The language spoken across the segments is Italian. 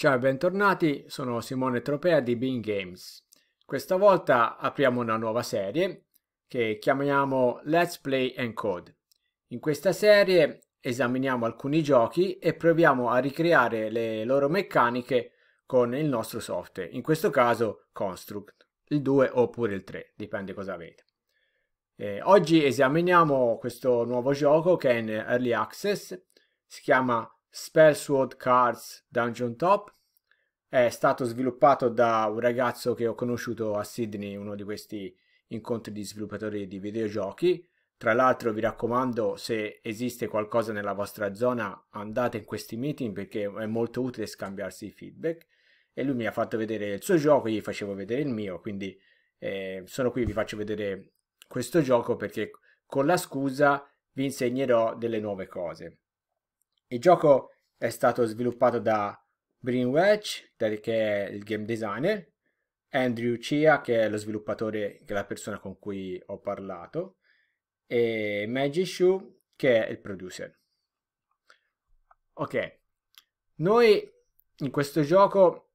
Ciao e bentornati, sono Simone Tropea di Bing Games. Questa volta apriamo una nuova serie che chiamiamo Let's Play Encode. In questa serie esaminiamo alcuni giochi e proviamo a ricreare le loro meccaniche con il nostro software, in questo caso Construct, il 2 oppure il 3, dipende cosa avete. Eh, oggi esaminiamo questo nuovo gioco che è in Early Access, si chiama Spellsword Cards Dungeon Top è stato sviluppato da un ragazzo che ho conosciuto a Sydney, uno di questi incontri di sviluppatori di videogiochi. Tra l'altro vi raccomando, se esiste qualcosa nella vostra zona, andate in questi meeting perché è molto utile scambiarsi i feedback. E lui mi ha fatto vedere il suo gioco, io gli facevo vedere il mio, quindi eh, sono qui, vi faccio vedere questo gioco perché con la scusa vi insegnerò delle nuove cose. Il gioco è stato sviluppato da Breen Wedge, che è il game designer, Andrew Chia, che è lo sviluppatore, che è la persona con cui ho parlato, e Meiji Shu, che è il producer. Ok, noi in questo gioco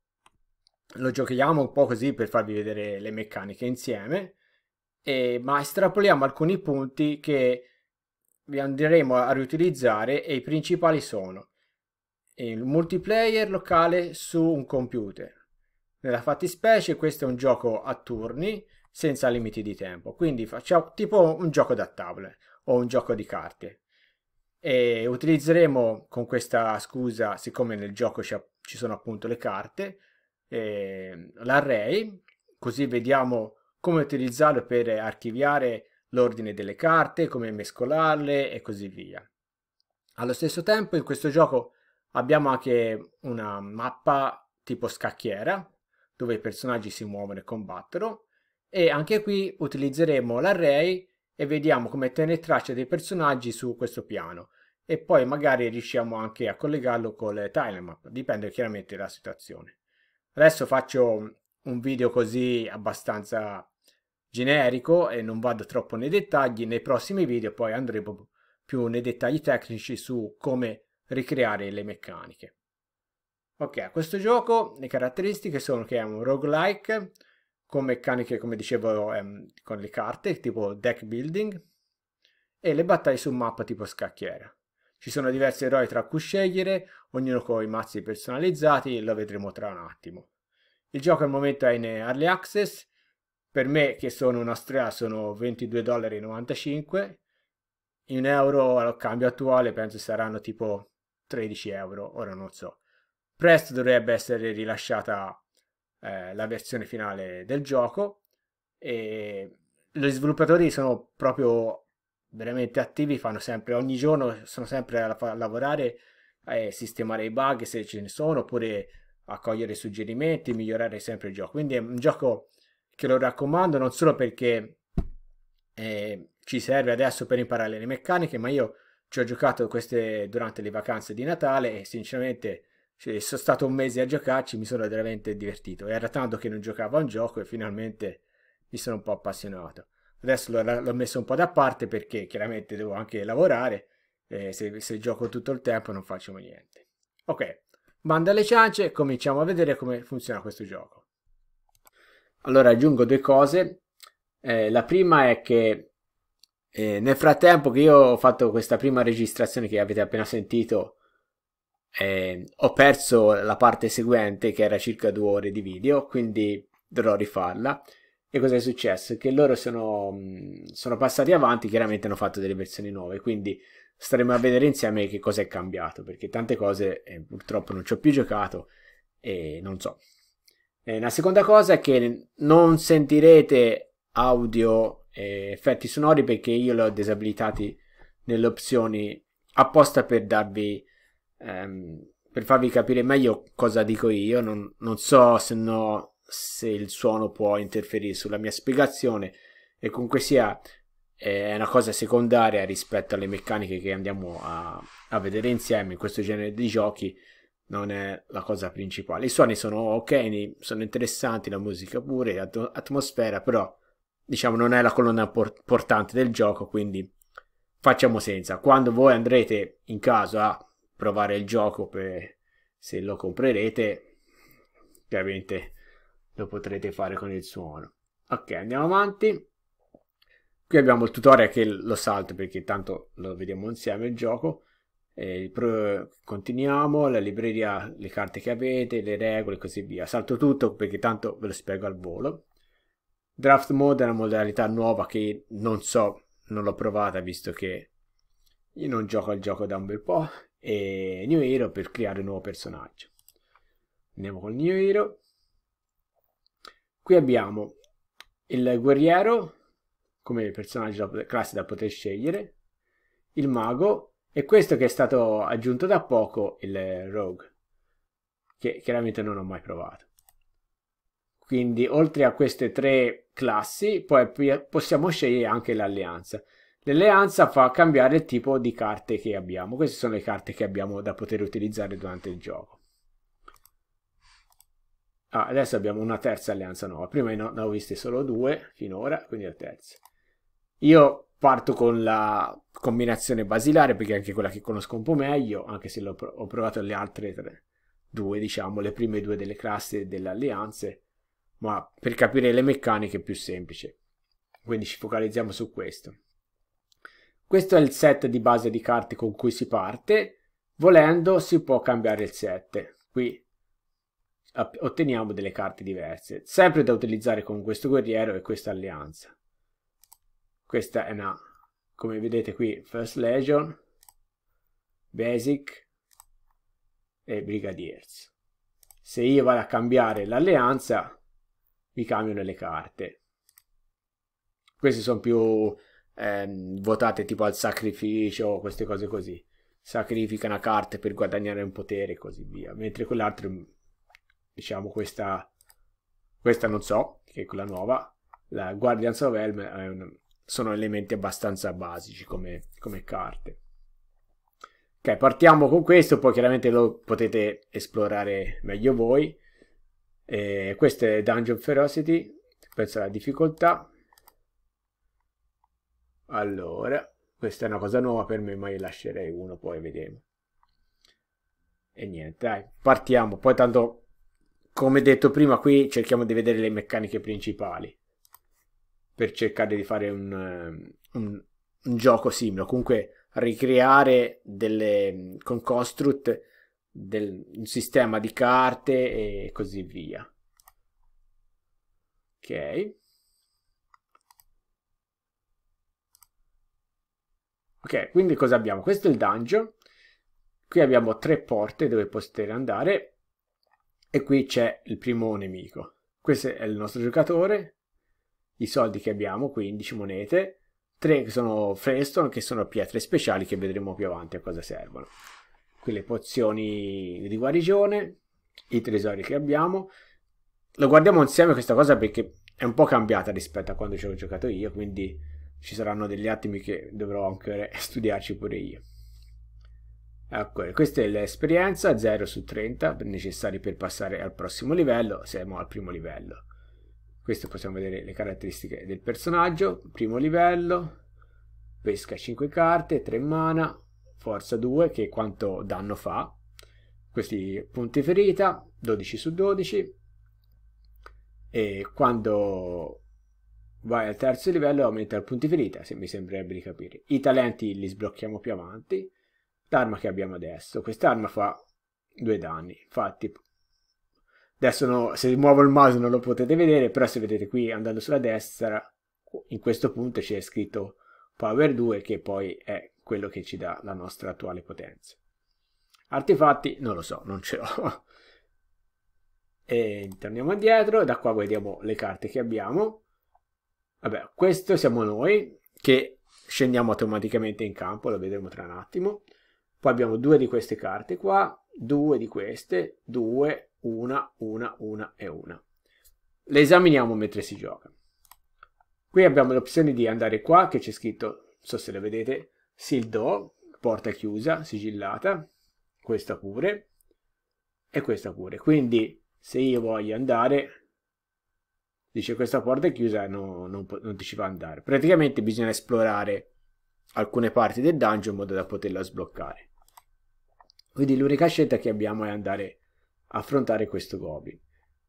lo giochiamo un po' così per farvi vedere le meccaniche insieme, e, ma estrapoliamo alcuni punti che li andremo a riutilizzare e i principali sono il multiplayer locale su un computer. Nella fattispecie questo è un gioco a turni senza limiti di tempo, quindi facciamo tipo un gioco da tavola o un gioco di carte. E utilizzeremo con questa scusa, siccome nel gioco ci sono appunto le carte, eh, l'array, così vediamo come utilizzarlo per archiviare l'ordine delle carte, come mescolarle e così via. Allo stesso tempo in questo gioco abbiamo anche una mappa tipo scacchiera, dove i personaggi si muovono e combattono, e anche qui utilizzeremo l'array e vediamo come tenere traccia dei personaggi su questo piano e poi magari riusciamo anche a collegarlo con le tilemap, dipende chiaramente dalla situazione. Adesso faccio un video così abbastanza generico e non vado troppo nei dettagli, nei prossimi video poi andremo più nei dettagli tecnici su come ricreare le meccaniche. Ok, a questo gioco le caratteristiche sono che è un roguelike con meccaniche come dicevo ehm, con le carte tipo deck building e le battaglie su mappa tipo scacchiera. Ci sono diversi eroi tra cui scegliere, ognuno con i mazzi personalizzati, lo vedremo tra un attimo. Il gioco al momento è in early access per me che sono un australiano sono 22,95 dollari, in euro al cambio attuale penso saranno tipo 13 euro, ora non so. Presto dovrebbe essere rilasciata eh, la versione finale del gioco e gli sviluppatori sono proprio veramente attivi, fanno sempre, ogni giorno sono sempre a, lavorare, e sistemare i bug se ce ne sono, oppure a cogliere suggerimenti, migliorare sempre il gioco. Quindi è un gioco che lo raccomando non solo perché eh, ci serve adesso per imparare le meccaniche, ma io ci ho giocato queste durante le vacanze di Natale e sinceramente cioè, sono stato un mese a giocarci, mi sono veramente divertito. Era tanto che non giocavo a un gioco e finalmente mi sono un po' appassionato. Adesso l'ho, messo un po' da parte perché chiaramente devo anche lavorare. Eh, se, se gioco tutto il tempo non faccio niente. Ok, banda alle ciance, cominciamo a vedere come funziona questo gioco. Allora aggiungo due cose. Eh, la prima è che eh, nel frattempo che io ho fatto questa prima registrazione che avete appena sentito, eh, ho perso la parte seguente che era circa due ore di video, quindi dovrò rifarla. E cosa è successo? Che loro sono, mm, sono passati avanti, chiaramente hanno fatto delle versioni nuove, quindi staremo a vedere insieme che cosa è cambiato, perché tante cose eh, purtroppo non ci ho più giocato e non so. Eh, la seconda cosa è che non sentirete audio e eh, effetti sonori perché io li ho disabilitati nelle opzioni apposta per darvi ehm, per farvi capire meglio cosa dico io non, non so se, no, se il suono può interferire sulla mia spiegazione e comunque sia eh, è una cosa secondaria rispetto alle meccaniche che andiamo a, a vedere insieme in questo genere di giochi non è la cosa principale. I suoni sono ok, sono interessanti, la musica pure, l'atmosfera, però diciamo non è la colonna portante del gioco, quindi facciamo senza. Quando voi andrete in caso a provare il gioco per, se lo comprerete, ovviamente lo potrete fare con il suono. Ok, andiamo avanti. Qui abbiamo il tutorial che lo salto perché tanto lo vediamo insieme il gioco eh, continuiamo, la libreria, le carte che avete, le regole e così via. Salto tutto perché tanto ve lo spiego al volo. Draft mode è una modalità nuova che non so, non l'ho provata visto che io non gioco al gioco da un bel po' e New Hero per creare un nuovo personaggio. Andiamo con il New Hero. Qui abbiamo il guerriero come personaggio classe da poter scegliere, il mago e questo che è stato aggiunto da poco, il Rogue, che chiaramente non ho mai provato. Quindi oltre a queste tre classi, poi possiamo scegliere anche l'alleanza. L'alleanza fa cambiare il tipo di carte che abbiamo. Queste sono le carte che abbiamo da poter utilizzare durante il gioco. Ah, adesso abbiamo una terza alleanza nuova. Prima ne ho viste solo due finora, quindi la terza. Io parto con la combinazione basilare perché è anche quella che conosco un po' meglio, anche se pro ho provato le altre tre, due, diciamo, le prime due delle classi delle alleanze, ma per capire le meccaniche è più semplice. Quindi ci focalizziamo su questo. Questo è il set di base di carte con cui si parte, volendo si può cambiare il set. Qui otteniamo delle carte diverse, sempre da utilizzare con questo guerriero e questa alleanza questa è una come vedete qui first legion basic e brigadiers se io vado a cambiare l'alleanza mi cambiano le carte queste sono più ehm, votate tipo al sacrificio queste cose così sacrifica una carta per guadagnare un potere e così via mentre quell'altro diciamo questa questa non so che è quella nuova la Guardians of Helm è un, sono elementi abbastanza basici come, come carte. Ok, partiamo con questo, poi chiaramente lo potete esplorare meglio voi. Eh, questo è Dungeon Ferocity, penso alla difficoltà. Allora, questa è una cosa nuova per me, ma io lascerei uno, poi vedremo. E niente, dai, partiamo. Poi tanto, come detto prima, qui cerchiamo di vedere le meccaniche principali per cercare di fare un, ehm, un, un gioco simile, o comunque ricreare delle, con Construct del, un sistema di carte e così via. Ok. Ok, quindi cosa abbiamo? Questo è il dungeon. Qui abbiamo tre porte dove poter andare e qui c'è il primo nemico. Questo è il nostro giocatore i soldi che abbiamo, 15 monete, 3 che sono Freston, che sono pietre speciali che vedremo più avanti a cosa servono. Qui le pozioni di guarigione, i tesori che abbiamo. Lo guardiamo insieme questa cosa perché è un po' cambiata rispetto a quando ci ho giocato io, quindi ci saranno degli attimi che dovrò anche studiarci pure io. Ecco, questa è l'esperienza 0 su 30 necessari per passare al prossimo livello, siamo al primo livello. Questo possiamo vedere le caratteristiche del personaggio, primo livello, pesca 5 carte, 3 mana, forza 2 che è quanto danno fa, questi punti ferita, 12 su 12, e quando vai al terzo livello aumenta il punti ferita, se mi sembrerebbe di capire. I talenti li sblocchiamo più avanti, l'arma che abbiamo adesso, quest'arma fa due danni, infatti Adesso no, se muovo il mouse non lo potete vedere, però se vedete qui andando sulla destra, in questo punto c'è scritto Power 2 che poi è quello che ci dà la nostra attuale potenza. Artefatti non lo so, non ce l'ho. E torniamo indietro, da qua vediamo le carte che abbiamo. Vabbè, questo siamo noi, che scendiamo automaticamente in campo, lo vedremo tra un attimo. Poi abbiamo due di queste carte qua, due di queste, due, una, una, una e una. Le esaminiamo mentre si gioca. Qui abbiamo l'opzione di andare qua, che c'è scritto, non so se le vedete, Seal Do, porta chiusa, sigillata, questa pure, e questa pure. Quindi se io voglio andare, dice questa porta è chiusa, no, non, non ti ci fa andare. Praticamente bisogna esplorare alcune parti del dungeon in modo da poterla sbloccare. Quindi l'unica scelta che abbiamo è andare affrontare questo goblin.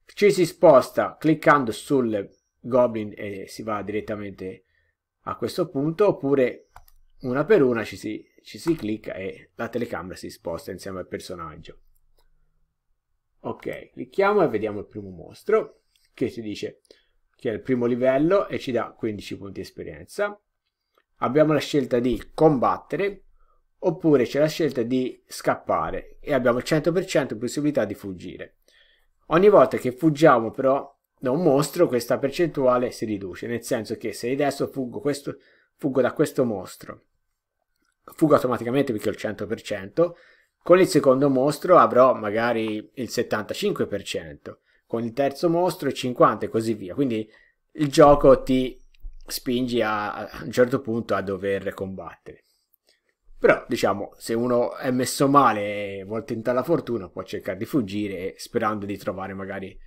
Ci si sposta cliccando sul goblin e si va direttamente a questo punto oppure una per una ci si, ci si clicca e la telecamera si sposta insieme al personaggio. Ok, clicchiamo e vediamo il primo mostro che ci dice che è il primo livello e ci dà 15 punti esperienza. Abbiamo la scelta di combattere oppure c'è la scelta di scappare e abbiamo il 100% possibilità di fuggire. Ogni volta che fuggiamo però da un mostro questa percentuale si riduce, nel senso che se adesso fuggo, questo, fuggo da questo mostro, fuggo automaticamente perché ho il 100%, con il secondo mostro avrò magari il 75%, con il terzo mostro il 50% e così via. Quindi il gioco ti spingi a, a un certo punto a dover combattere. Però, diciamo, se uno è messo male e vuol tentare la fortuna, può cercare di fuggire sperando di trovare magari...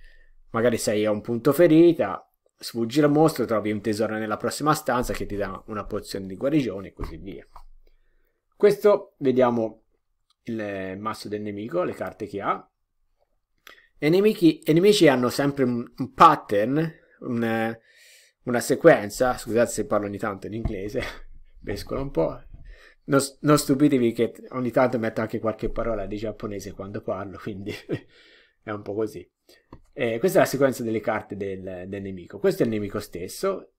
Magari sei a un punto ferita, sfuggi dal mostro, trovi un tesoro nella prossima stanza che ti dà una pozione di guarigione e così via. Questo vediamo il mazzo del nemico, le carte che ha. I i nemici hanno sempre un, un pattern, un, una sequenza, scusate se parlo ogni tanto in inglese, mescolo un po', non, non stupitevi che ogni tanto metto anche qualche parola di giapponese quando parlo, quindi è un po' così. Eh, questa è la sequenza delle carte del, del, nemico. Questo è il nemico stesso,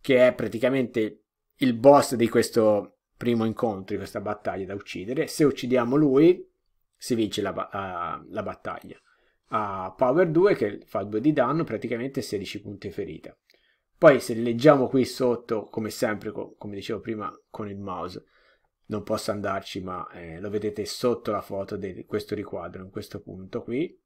che è praticamente il boss di questo primo incontro, di questa battaglia da uccidere. Se uccidiamo lui, si vince la, la, la battaglia. Ha Power 2 che fa 2 di danno, praticamente 16 punti ferita. Poi se leggiamo qui sotto, come sempre, come dicevo prima, con il mouse, non posso andarci, ma eh, lo vedete sotto la foto di questo riquadro, in questo punto qui.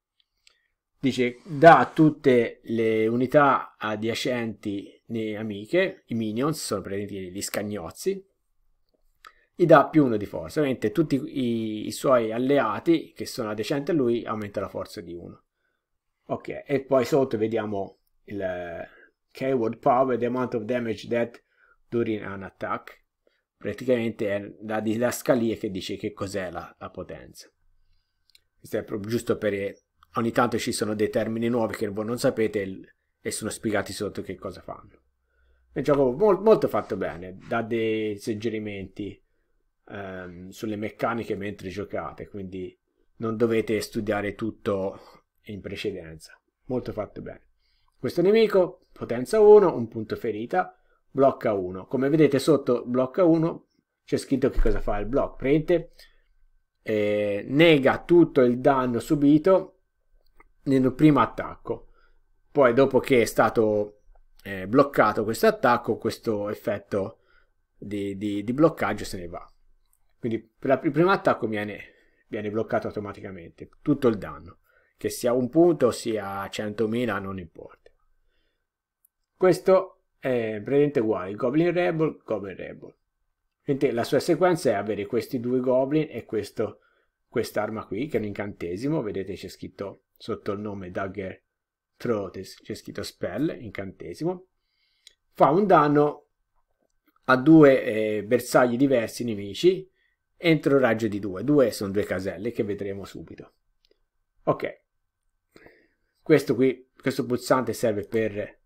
Dice, da tutte le unità adiacenti né amiche, i minions, sono praticamente gli scagnozzi, gli dà più uno di forza. Ovviamente tutti i, i suoi alleati che sono adiacenti a lui aumenta la forza di uno. Ok, e poi sotto vediamo il eh, keyword power, the amount of damage that during an attack praticamente è la didascalia che dice che cos'è la, la, potenza. Questo è proprio giusto per ogni tanto ci sono dei termini nuovi che voi non sapete e sono spiegati sotto che cosa fanno. È un gioco molto, molto fatto bene, dà dei suggerimenti ehm, sulle meccaniche mentre giocate, quindi non dovete studiare tutto in precedenza. Molto fatto bene. Questo nemico, potenza 1, un punto ferita, blocca 1. Come vedete sotto blocca 1 c'è scritto che cosa fa il block. Prende, eh, nega tutto il danno subito nel primo attacco. Poi dopo che è stato eh, bloccato questo attacco, questo effetto di, di, di, bloccaggio se ne va. Quindi per il primo attacco viene, viene bloccato automaticamente tutto il danno, che sia un punto, sia 100.000, non importa. Questo è praticamente uguale, Goblin Rebel, Goblin Rebel. Quindi la sua sequenza è avere questi due Goblin e questo, quest'arma qui, che è un incantesimo, vedete c'è scritto sotto il nome Dagger Trotes, c'è scritto Spell, incantesimo. Fa un danno a due eh, bersagli diversi nemici entro il raggio di due. Due sono due caselle che vedremo subito. Ok, questo qui, questo pulsante serve per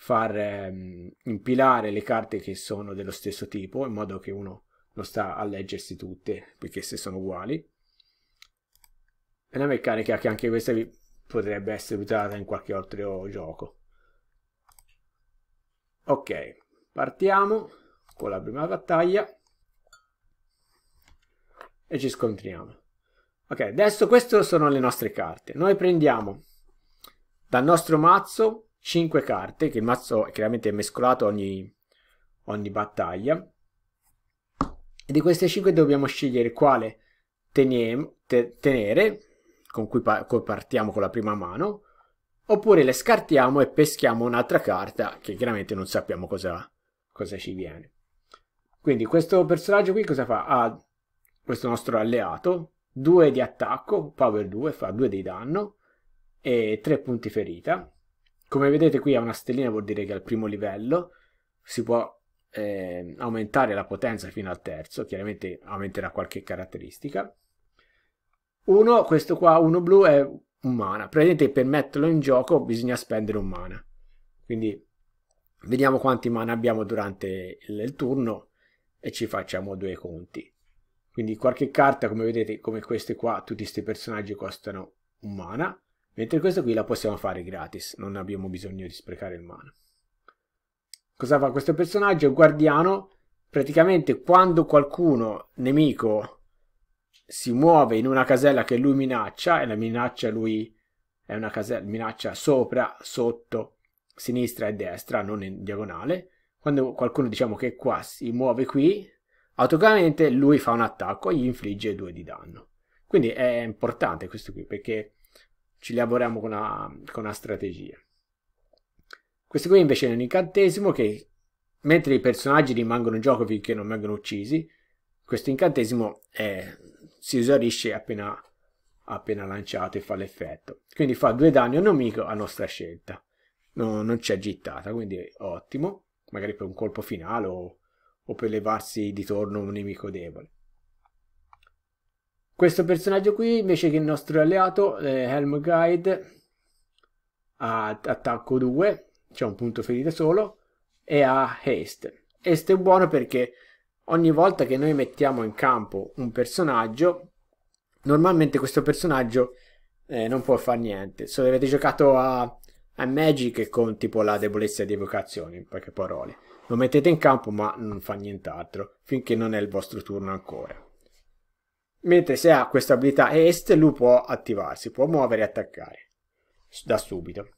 far ehm, impilare le carte che sono dello stesso tipo in modo che uno non sta a leggersi tutte perché se sono uguali è una meccanica che anche questa potrebbe essere usata in qualche altro gioco ok partiamo con la prima battaglia e ci scontriamo ok adesso queste sono le nostre carte noi prendiamo dal nostro mazzo 5 carte, che il mazzo chiaramente è mescolato ogni, ogni battaglia. E di queste 5 dobbiamo scegliere quale teniamo, te, tenere, con cui pa partiamo con la prima mano, oppure le scartiamo e peschiamo un'altra carta che chiaramente non sappiamo cosa, cosa ci viene. Quindi questo personaggio qui cosa fa? Ha questo nostro alleato, 2 di attacco, power 2, fa 2 di danno e 3 punti ferita. Come vedete qui a una stellina vuol dire che al primo livello si può eh, aumentare la potenza fino al terzo, chiaramente aumenterà qualche caratteristica. Uno, questo qua, uno blu è un mana, praticamente per metterlo in gioco bisogna spendere un mana. Quindi vediamo quanti mana abbiamo durante il, il turno e ci facciamo due conti. Quindi qualche carta, come vedete, come queste qua, tutti questi personaggi costano un mana. Mentre questa qui la possiamo fare gratis, non abbiamo bisogno di sprecare il mana. Cosa fa questo personaggio? Guardiano, praticamente quando qualcuno, nemico, si muove in una casella che lui minaccia, e la minaccia lui è una casella, minaccia sopra, sotto, sinistra e destra, non in diagonale, quando qualcuno diciamo che qua si muove qui, automaticamente lui fa un attacco e gli infligge due di danno. Quindi è importante questo qui perché ci lavoriamo con una, con una strategia. Questo qui invece è un incantesimo che mentre i personaggi rimangono in gioco finché non vengono uccisi, questo incantesimo è, si esaurisce appena, appena, lanciato e fa l'effetto. Quindi fa due danni a un nemico a nostra scelta. No, non c'è gittata, quindi ottimo, magari per un colpo finale o, o per levarsi di torno un nemico debole. Questo personaggio qui, invece che il nostro alleato, eh, Helm Guide, ha attacco 2, c'è un punto ferita solo, e ha haste. Haste è buono perché ogni volta che noi mettiamo in campo un personaggio, normalmente questo personaggio eh, non può fare niente. Se avete giocato a, a Magic con tipo la debolezza di evocazione, in poche parole, lo mettete in campo ma non fa nient'altro, finché non è il vostro turno ancora. Mentre se ha questa abilità est lui può attivarsi, può muovere e attaccare da subito.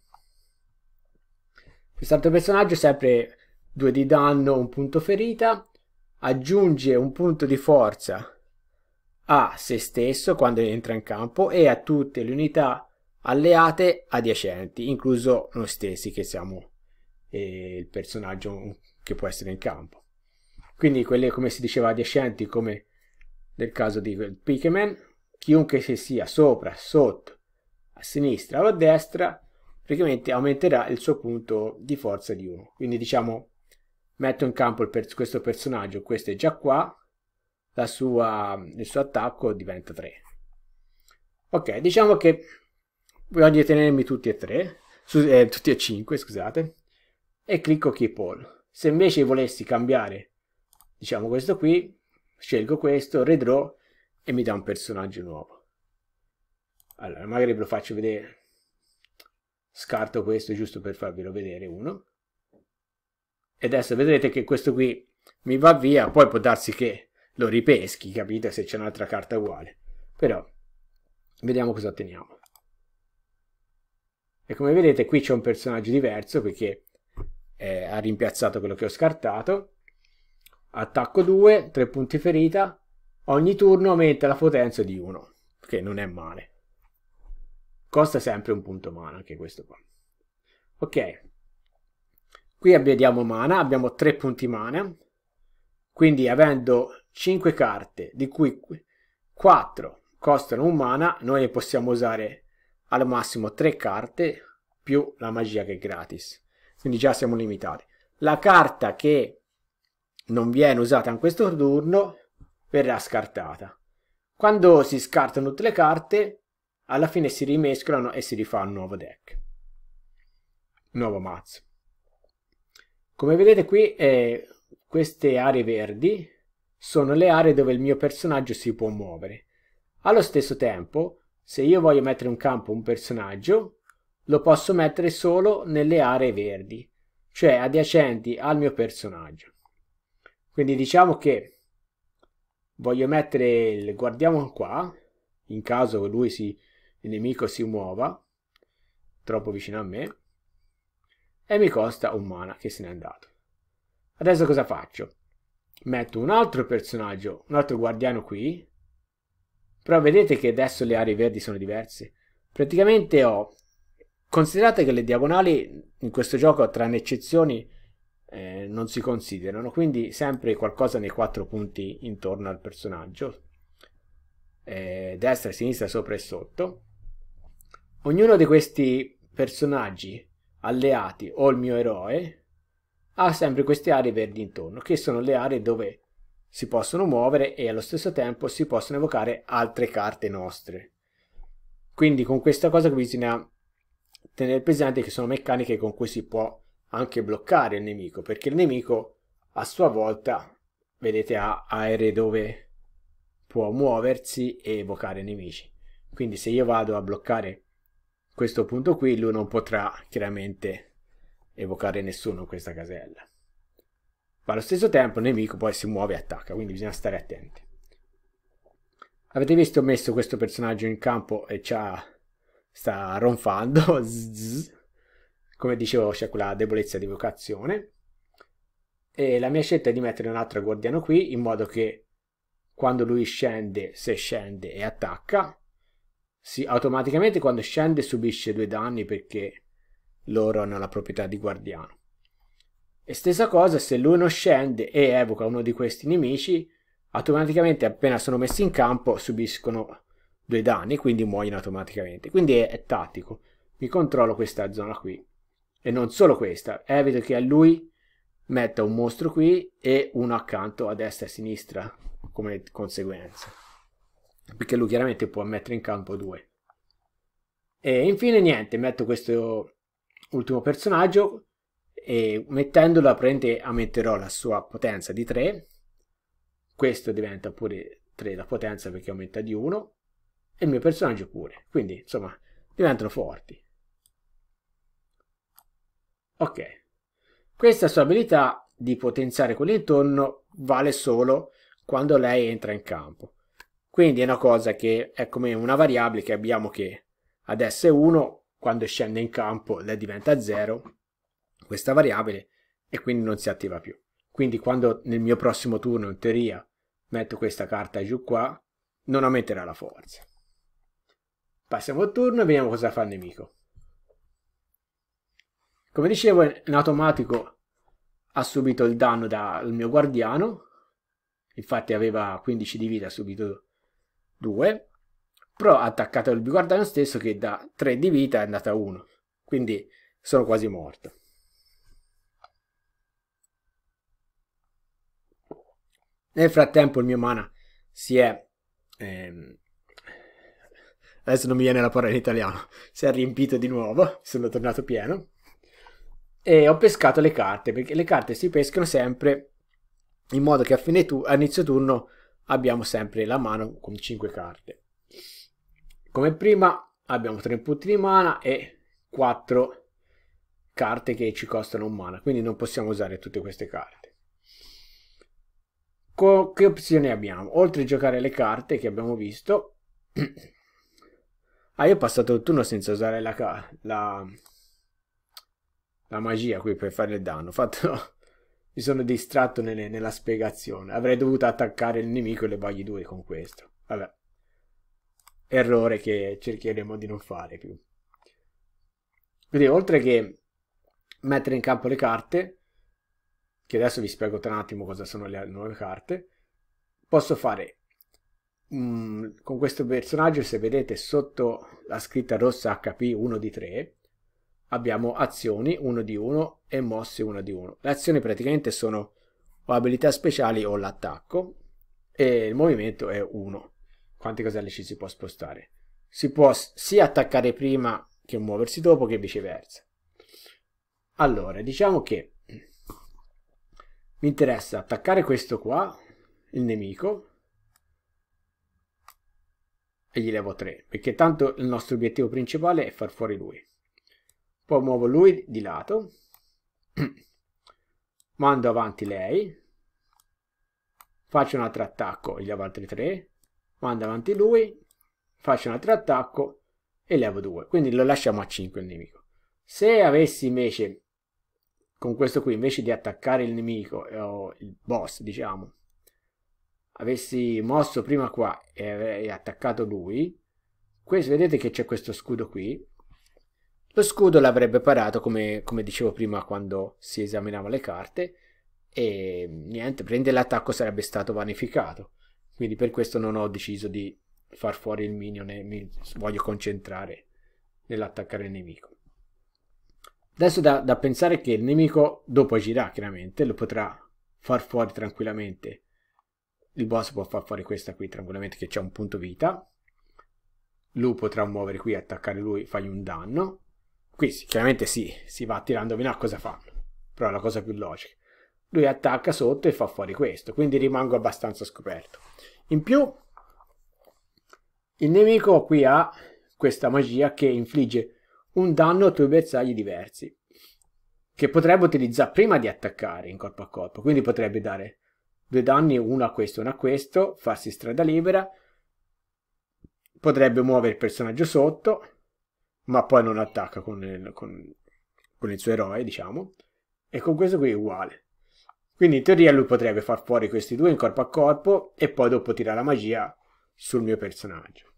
Quest'altro personaggio sempre 2 di danno, un punto ferita, aggiunge un punto di forza a se stesso quando entra in campo e a tutte le unità alleate adiacenti, incluso noi stessi che siamo eh, il personaggio che può essere in campo. Quindi quelle, come si diceva, adiacenti come nel caso di quel Pikmin, chiunque si sia sopra, sotto, a sinistra o a destra, praticamente aumenterà il suo punto di forza di 1. Quindi diciamo, metto in campo per questo personaggio, questo è già qua, sua, il suo attacco diventa 3. Ok, diciamo che voglio tenermi tutti e 3, eh, tutti e 5, scusate, e clicco Keep All. Se invece volessi cambiare, diciamo questo qui, scelgo questo, redraw e mi dà un personaggio nuovo. Allora, magari ve lo faccio vedere. Scarto questo giusto per farvelo vedere uno. E adesso vedrete che questo qui mi va via, poi può darsi che lo ripeschi, capite, se c'è un'altra carta uguale. Però, vediamo cosa otteniamo. E come vedete qui c'è un personaggio diverso perché eh, ha rimpiazzato quello che ho scartato attacco 2, 3 punti ferita, ogni turno aumenta la potenza di 1, che non è male. Costa sempre un punto mana anche questo qua. Ok, qui abbiamo mana, abbiamo 3 punti mana, quindi avendo 5 carte, di cui 4 costano un mana, noi possiamo usare al massimo 3 carte più la magia che è gratis. Quindi già siamo limitati. La carta che non viene usata in questo turno, verrà scartata. Quando si scartano tutte le carte, alla fine si rimescolano e si rifà un nuovo deck. Nuovo mazzo. Come vedete qui, eh, queste aree verdi sono le aree dove il mio personaggio si può muovere. Allo stesso tempo, se io voglio mettere in campo un personaggio, lo posso mettere solo nelle aree verdi, cioè adiacenti al mio personaggio. Quindi diciamo che voglio mettere il guardiamo qua, in caso lui si, il nemico si muova troppo vicino a me, e mi costa un mana che se n'è andato. Adesso cosa faccio? Metto un altro personaggio, un altro guardiano qui, però vedete che adesso le aree verdi sono diverse. Praticamente ho... Considerate che le diagonali in questo gioco, tranne eccezioni, eh, non si considerano, quindi sempre qualcosa nei quattro punti intorno al personaggio, eh, destra, sinistra, sopra e sotto. Ognuno di questi personaggi alleati o il mio eroe ha sempre queste aree verdi intorno, che sono le aree dove si possono muovere e allo stesso tempo si possono evocare altre carte nostre. Quindi con questa cosa bisogna tenere presente che sono meccaniche con cui si può anche bloccare il nemico, perché il nemico a sua volta, vedete, ha aree dove può muoversi e evocare nemici. Quindi se io vado a bloccare questo punto qui, lui non potrà chiaramente evocare nessuno in questa casella. Ma allo stesso tempo il nemico poi si muove e attacca, quindi bisogna stare attenti. Avete visto ho messo questo personaggio in campo e ci sta ronfando. Come dicevo c'è quella debolezza di vocazione. E la mia scelta è di mettere un altro guardiano qui in modo che quando lui scende, se scende e attacca, si, automaticamente quando scende subisce due danni perché loro hanno la proprietà di guardiano. E stessa cosa se lui non scende e evoca uno di questi nemici, automaticamente appena sono messi in campo subiscono due danni, quindi muoiono automaticamente. Quindi è, è tattico. Mi controllo questa zona qui. E non solo questa, evito che a lui metta un mostro qui e uno accanto a destra e a sinistra come conseguenza. Perché lui chiaramente può mettere in campo due. E infine niente, metto questo ultimo personaggio e mettendolo prende aumenterò la sua potenza di 3. Questo diventa pure 3 la potenza perché aumenta di 1 e il mio personaggio pure. Quindi insomma diventano forti. Ok. Questa sua abilità di potenziare quelli intorno vale solo quando lei entra in campo. Quindi è una cosa che è come una variabile che abbiamo che adesso è 1, quando scende in campo lei diventa 0, questa variabile, e quindi non si attiva più. Quindi quando nel mio prossimo turno, in teoria, metto questa carta giù qua, non aumenterà la forza. Passiamo al turno e vediamo cosa fa il nemico. Come dicevo, in automatico ha subito il danno dal mio guardiano, infatti aveva 15 di vita, ha subito 2, però ha attaccato il guardiano stesso che da 3 di vita è andata a 1, quindi sono quasi morto. Nel frattempo il mio mana si è... Ehm, adesso non mi viene la parola in italiano, si è riempito di nuovo, sono tornato pieno e ho pescato le carte, perché le carte si pescano sempre in modo che a fine tu- a inizio turno abbiamo sempre la mano con 5 carte. Come prima abbiamo 3 punti di mana e 4 carte che ci costano un mana, quindi non possiamo usare tutte queste carte. Co che opzioni abbiamo? Oltre a giocare le carte che abbiamo visto... ah, io ho passato il turno senza usare la, la la magia qui per fare il danno. Fatto, mi sono distratto nelle, nella spiegazione. Avrei dovuto attaccare il nemico e le bagli due con questo. Vabbè. Errore che cercheremo di non fare più. Quindi oltre che mettere in campo le carte, che adesso vi spiego tra un attimo cosa sono le nuove carte, posso fare um, con questo personaggio, se vedete sotto la scritta rossa HP 1 di 3, abbiamo azioni 1 di 1 e mosse 1 di 1. Le azioni praticamente sono o abilità speciali o l'attacco e il movimento è 1. Quante caselle ci si può spostare? Si può sia attaccare prima che muoversi dopo che viceversa. Allora, diciamo che mi interessa attaccare questo qua, il nemico, e gli levo 3, perché tanto il nostro obiettivo principale è far fuori lui poi muovo lui di lato, mando avanti lei, faccio un altro attacco e levo altri tre, mando avanti lui, faccio un altro attacco e levo due, quindi lo lasciamo a 5 il nemico. Se avessi invece, con questo qui, invece di attaccare il nemico, eh, o il boss diciamo, avessi mosso prima qua e attaccato lui, questo, vedete che c'è questo scudo qui, lo scudo l'avrebbe parato, come, come dicevo prima, quando si esaminava le carte, e niente, prendere l'attacco sarebbe stato vanificato. Quindi per questo non ho deciso di far fuori il minion e mi voglio concentrare nell'attaccare il nemico. Adesso da, da, pensare che il nemico dopo agirà chiaramente, lo potrà far fuori tranquillamente. Il boss può far fuori questa qui tranquillamente che c'è un punto vita. Lui potrà muovere qui, attaccare lui, fargli un danno. Qui chiaramente sì, si va tirando fino a ah, cosa fanno, però è la cosa più logica. Lui attacca sotto e fa fuori questo, quindi rimango abbastanza scoperto. In più, il nemico qui ha questa magia che infligge un danno a due bersagli diversi, che potrebbe utilizzare prima di attaccare in corpo a corpo, quindi potrebbe dare due danni, uno a questo e uno a questo, farsi strada libera, potrebbe muovere il personaggio sotto, ma poi non attacca con il, con, con il suo eroe, diciamo. E con questo qui è uguale. Quindi in teoria lui potrebbe far fuori questi due in corpo a corpo e poi dopo tirare la magia sul mio personaggio.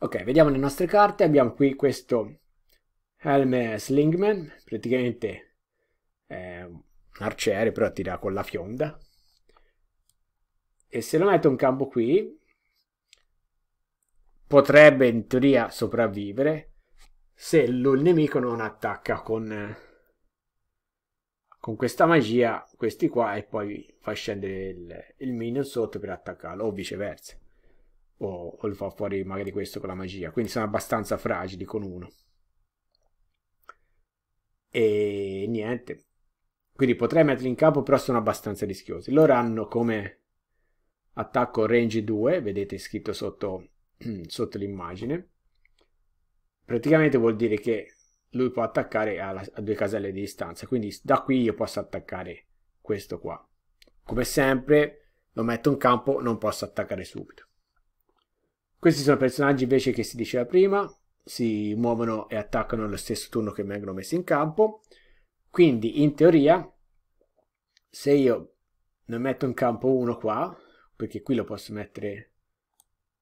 Ok, vediamo le nostre carte. Abbiamo qui questo Helm Slingman, praticamente è eh, un arciere, però tira con la fionda. E se lo metto in campo qui, potrebbe in teoria sopravvivere se il nemico non attacca con, con questa magia questi qua e poi fa scendere il, il minion sotto per attaccarlo o viceversa o, o lo fa fuori magari questo con la magia quindi sono abbastanza fragili con uno e niente quindi potrei metterli in campo però sono abbastanza rischiosi loro hanno come attacco range 2 vedete scritto sotto sotto l'immagine praticamente vuol dire che lui può attaccare alla, a due caselle di distanza quindi da qui io posso attaccare questo qua come sempre lo metto in campo non posso attaccare subito questi sono personaggi invece che si diceva prima si muovono e attaccano allo stesso turno che vengono messi in campo quindi in teoria se io ne metto in campo uno qua perché qui lo posso mettere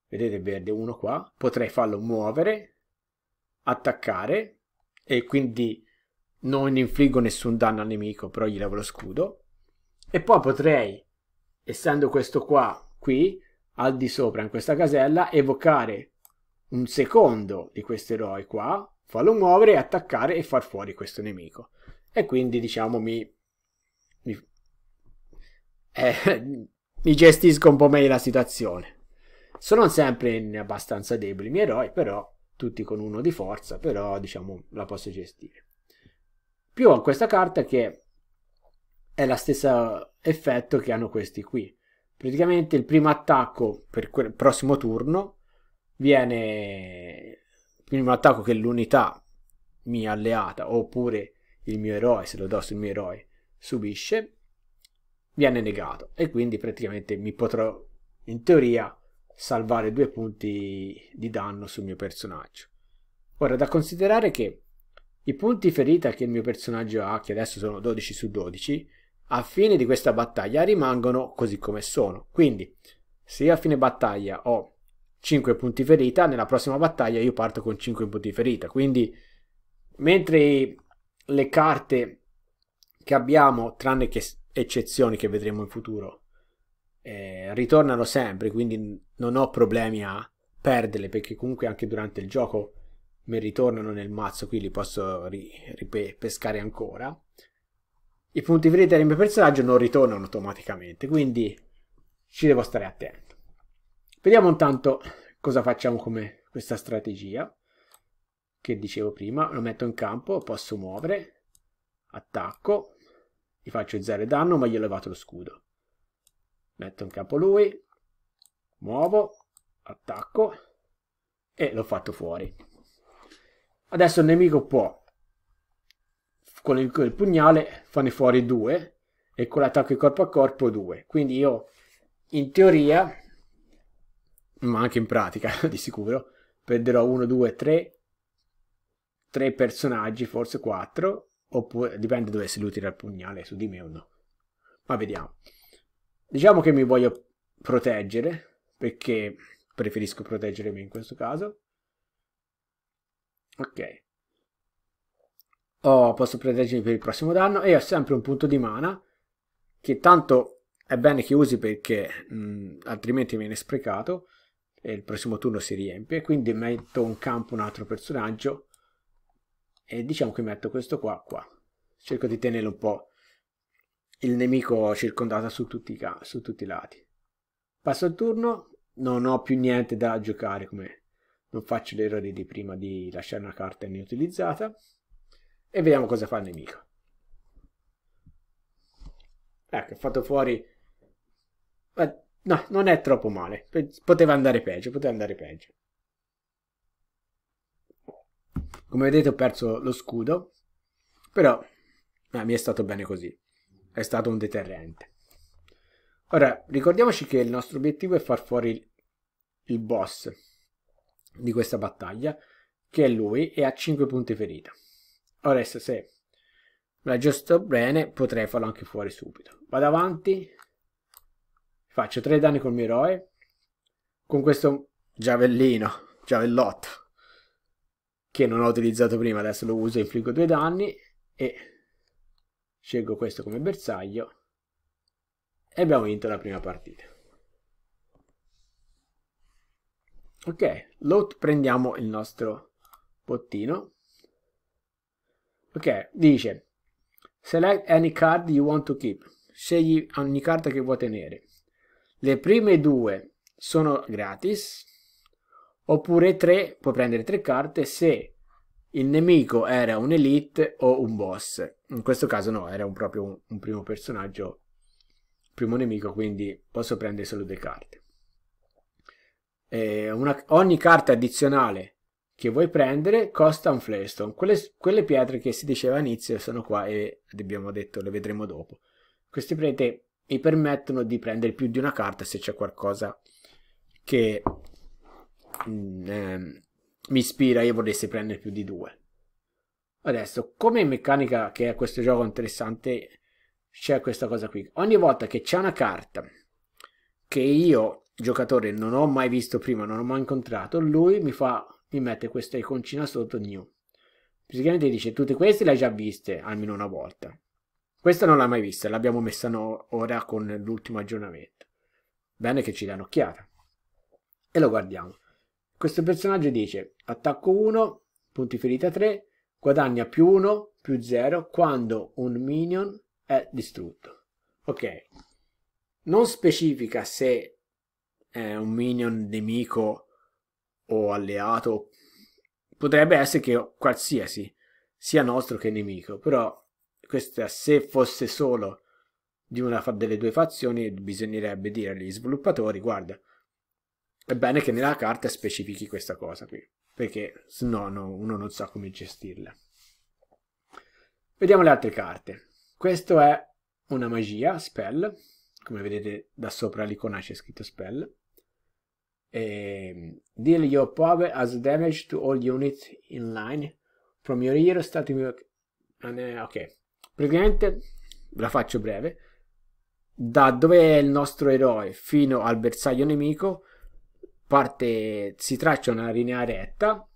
vedete verde uno qua, potrei farlo muovere, attaccare e quindi non infliggo nessun danno al nemico, però gli levo lo scudo. E poi potrei, essendo questo qua, qui, al di sopra in questa casella, evocare un secondo di questo eroe qua, farlo muovere, attaccare e far fuori questo nemico. E quindi, diciamo, mi... mi, eh, mi gestisco un po' meglio la situazione. Sono sempre abbastanza deboli i miei eroi, però tutti con uno di forza, però diciamo la posso gestire. Più ho questa carta che è lo stesso effetto che hanno questi qui. Praticamente il primo attacco per il prossimo turno viene il primo attacco che l'unità mia alleata oppure il mio eroe, se lo do sul mio eroe, subisce, viene negato e quindi praticamente mi potrò in teoria salvare due punti di danno sul mio personaggio. Ora, da considerare che i punti ferita che il mio personaggio ha, che adesso sono 12 su 12, a fine di questa battaglia rimangono così come sono. Quindi, se io a fine battaglia ho 5 punti ferita, nella prossima battaglia io parto con 5 punti ferita. Quindi, mentre le carte che abbiamo, tranne che eccezioni che vedremo in futuro, eh, ritornano sempre, quindi non ho problemi a perderle perché comunque anche durante il gioco mi ritornano nel mazzo, quindi li posso ri- ripescare ancora. I punti ferita del mio personaggio non ritornano automaticamente, quindi ci devo stare attento. Vediamo intanto cosa facciamo come questa strategia che dicevo prima, lo metto in campo, posso muovere, attacco, gli faccio zero danno ma gli ho levato lo scudo metto in campo lui, muovo, attacco e l'ho fatto fuori. Adesso il nemico può con il, con il pugnale farne fuori due e con l'attacco di corpo a corpo due. Quindi io in teoria, ma anche in pratica di sicuro, perderò 1, 2, 3, 3 personaggi, forse 4, oppure dipende dove si lui tira il pugnale su di me o no. Ma vediamo. Diciamo che mi voglio proteggere, perché preferisco proteggere me in questo caso. Ok. Oh, posso proteggermi per il prossimo danno e ho sempre un punto di mana, che tanto è bene che usi perché mh, mm, altrimenti viene sprecato e il prossimo turno si riempie, quindi metto in campo un altro personaggio e diciamo che metto questo qua qua. Cerco di tenerlo un po' il nemico circondato su tutti i, su tutti i lati. Passo il turno, non ho più niente da giocare come non faccio l'errore di prima di lasciare una carta inutilizzata e vediamo cosa fa il nemico. Ecco, ho fatto fuori... Eh, no, non è troppo male. Poteva andare peggio, poteva andare peggio. Come vedete ho perso lo scudo, però eh, mi è stato bene così è stato un deterrente. Ora, ricordiamoci che il nostro obiettivo è far fuori il, il boss di questa battaglia, che è lui, e ha 5 punti ferita. Ora, se la giusto bene, potrei farlo anche fuori subito. Vado avanti, faccio 3 danni col mio eroe, con questo giavellino, giavellotto, che non ho utilizzato prima, adesso lo uso e infliggo 2 danni, e scelgo questo come bersaglio e abbiamo vinto la prima partita. Ok, lo prendiamo il nostro bottino. Ok, dice Select any card you want to keep. Scegli ogni carta che vuoi tenere. Le prime due sono gratis, oppure tre, puoi prendere tre carte se il nemico era un elite o un boss. In questo caso no, era un proprio un, un primo personaggio, primo nemico, quindi posso prendere solo due carte. Una, ogni carta addizionale che vuoi prendere costa un flare quelle, quelle, pietre che si diceva all'inizio sono qua e abbiamo detto le vedremo dopo. Queste prete mi permettono di prendere più di una carta se c'è qualcosa che mm, eh, mi ispira e vorrei prendere più di due. Adesso, come meccanica che è questo gioco interessante, c'è questa cosa qui. Ogni volta che c'è una carta che io, giocatore, non ho mai visto prima, non ho mai incontrato, lui mi, fa, mi mette questa iconcina sotto new. Praticamente dice, tutte queste le hai già viste, almeno una volta. Questa non l'ha mai vista, l'abbiamo messa no, ora con l'ultimo aggiornamento. Bene che ci dà un'occhiata. E lo guardiamo. Questo personaggio dice, attacco 1, punti ferita 3, guadagna più 1 più 0 quando un minion è distrutto. Ok, non specifica se è un minion nemico o alleato, potrebbe essere che qualsiasi, sia nostro che nemico, però questa, se fosse solo di una delle due fazioni bisognerebbe dire agli sviluppatori guarda è bene che nella carta specifichi questa cosa qui perché se no, uno non sa come gestirle. Vediamo le altre carte. Questa è una magia, spell, come vedete da sopra l'icona c'è scritto spell. E, ehm, deal your power as damage to all units in line from your hero starting with... Ok, praticamente la faccio breve. Da dove è il nostro eroe fino al bersaglio nemico parte, si traccia una linea retta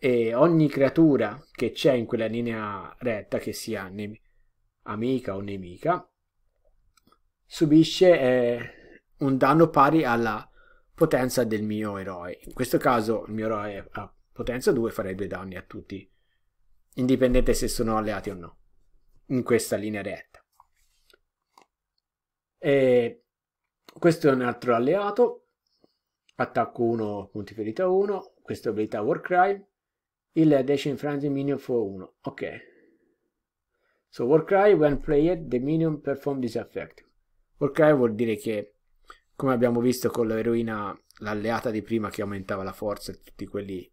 e ogni creatura che c'è in quella linea retta, che sia ne- amica o nemica, subisce eh, un danno pari alla potenza del mio eroe. In questo caso il mio eroe ha potenza 2 farei due danni a tutti, indipendente se sono alleati o no, in questa linea retta. E questo è un altro alleato attacco 1, punti ferita 1, questa è abilità Warcry, il addition frenzy minion for 1, ok. So Warcry when played the minion perform this effect. Warcry vuol dire che, come abbiamo visto con l'eroina, l'alleata di prima che aumentava la forza di tutti quelli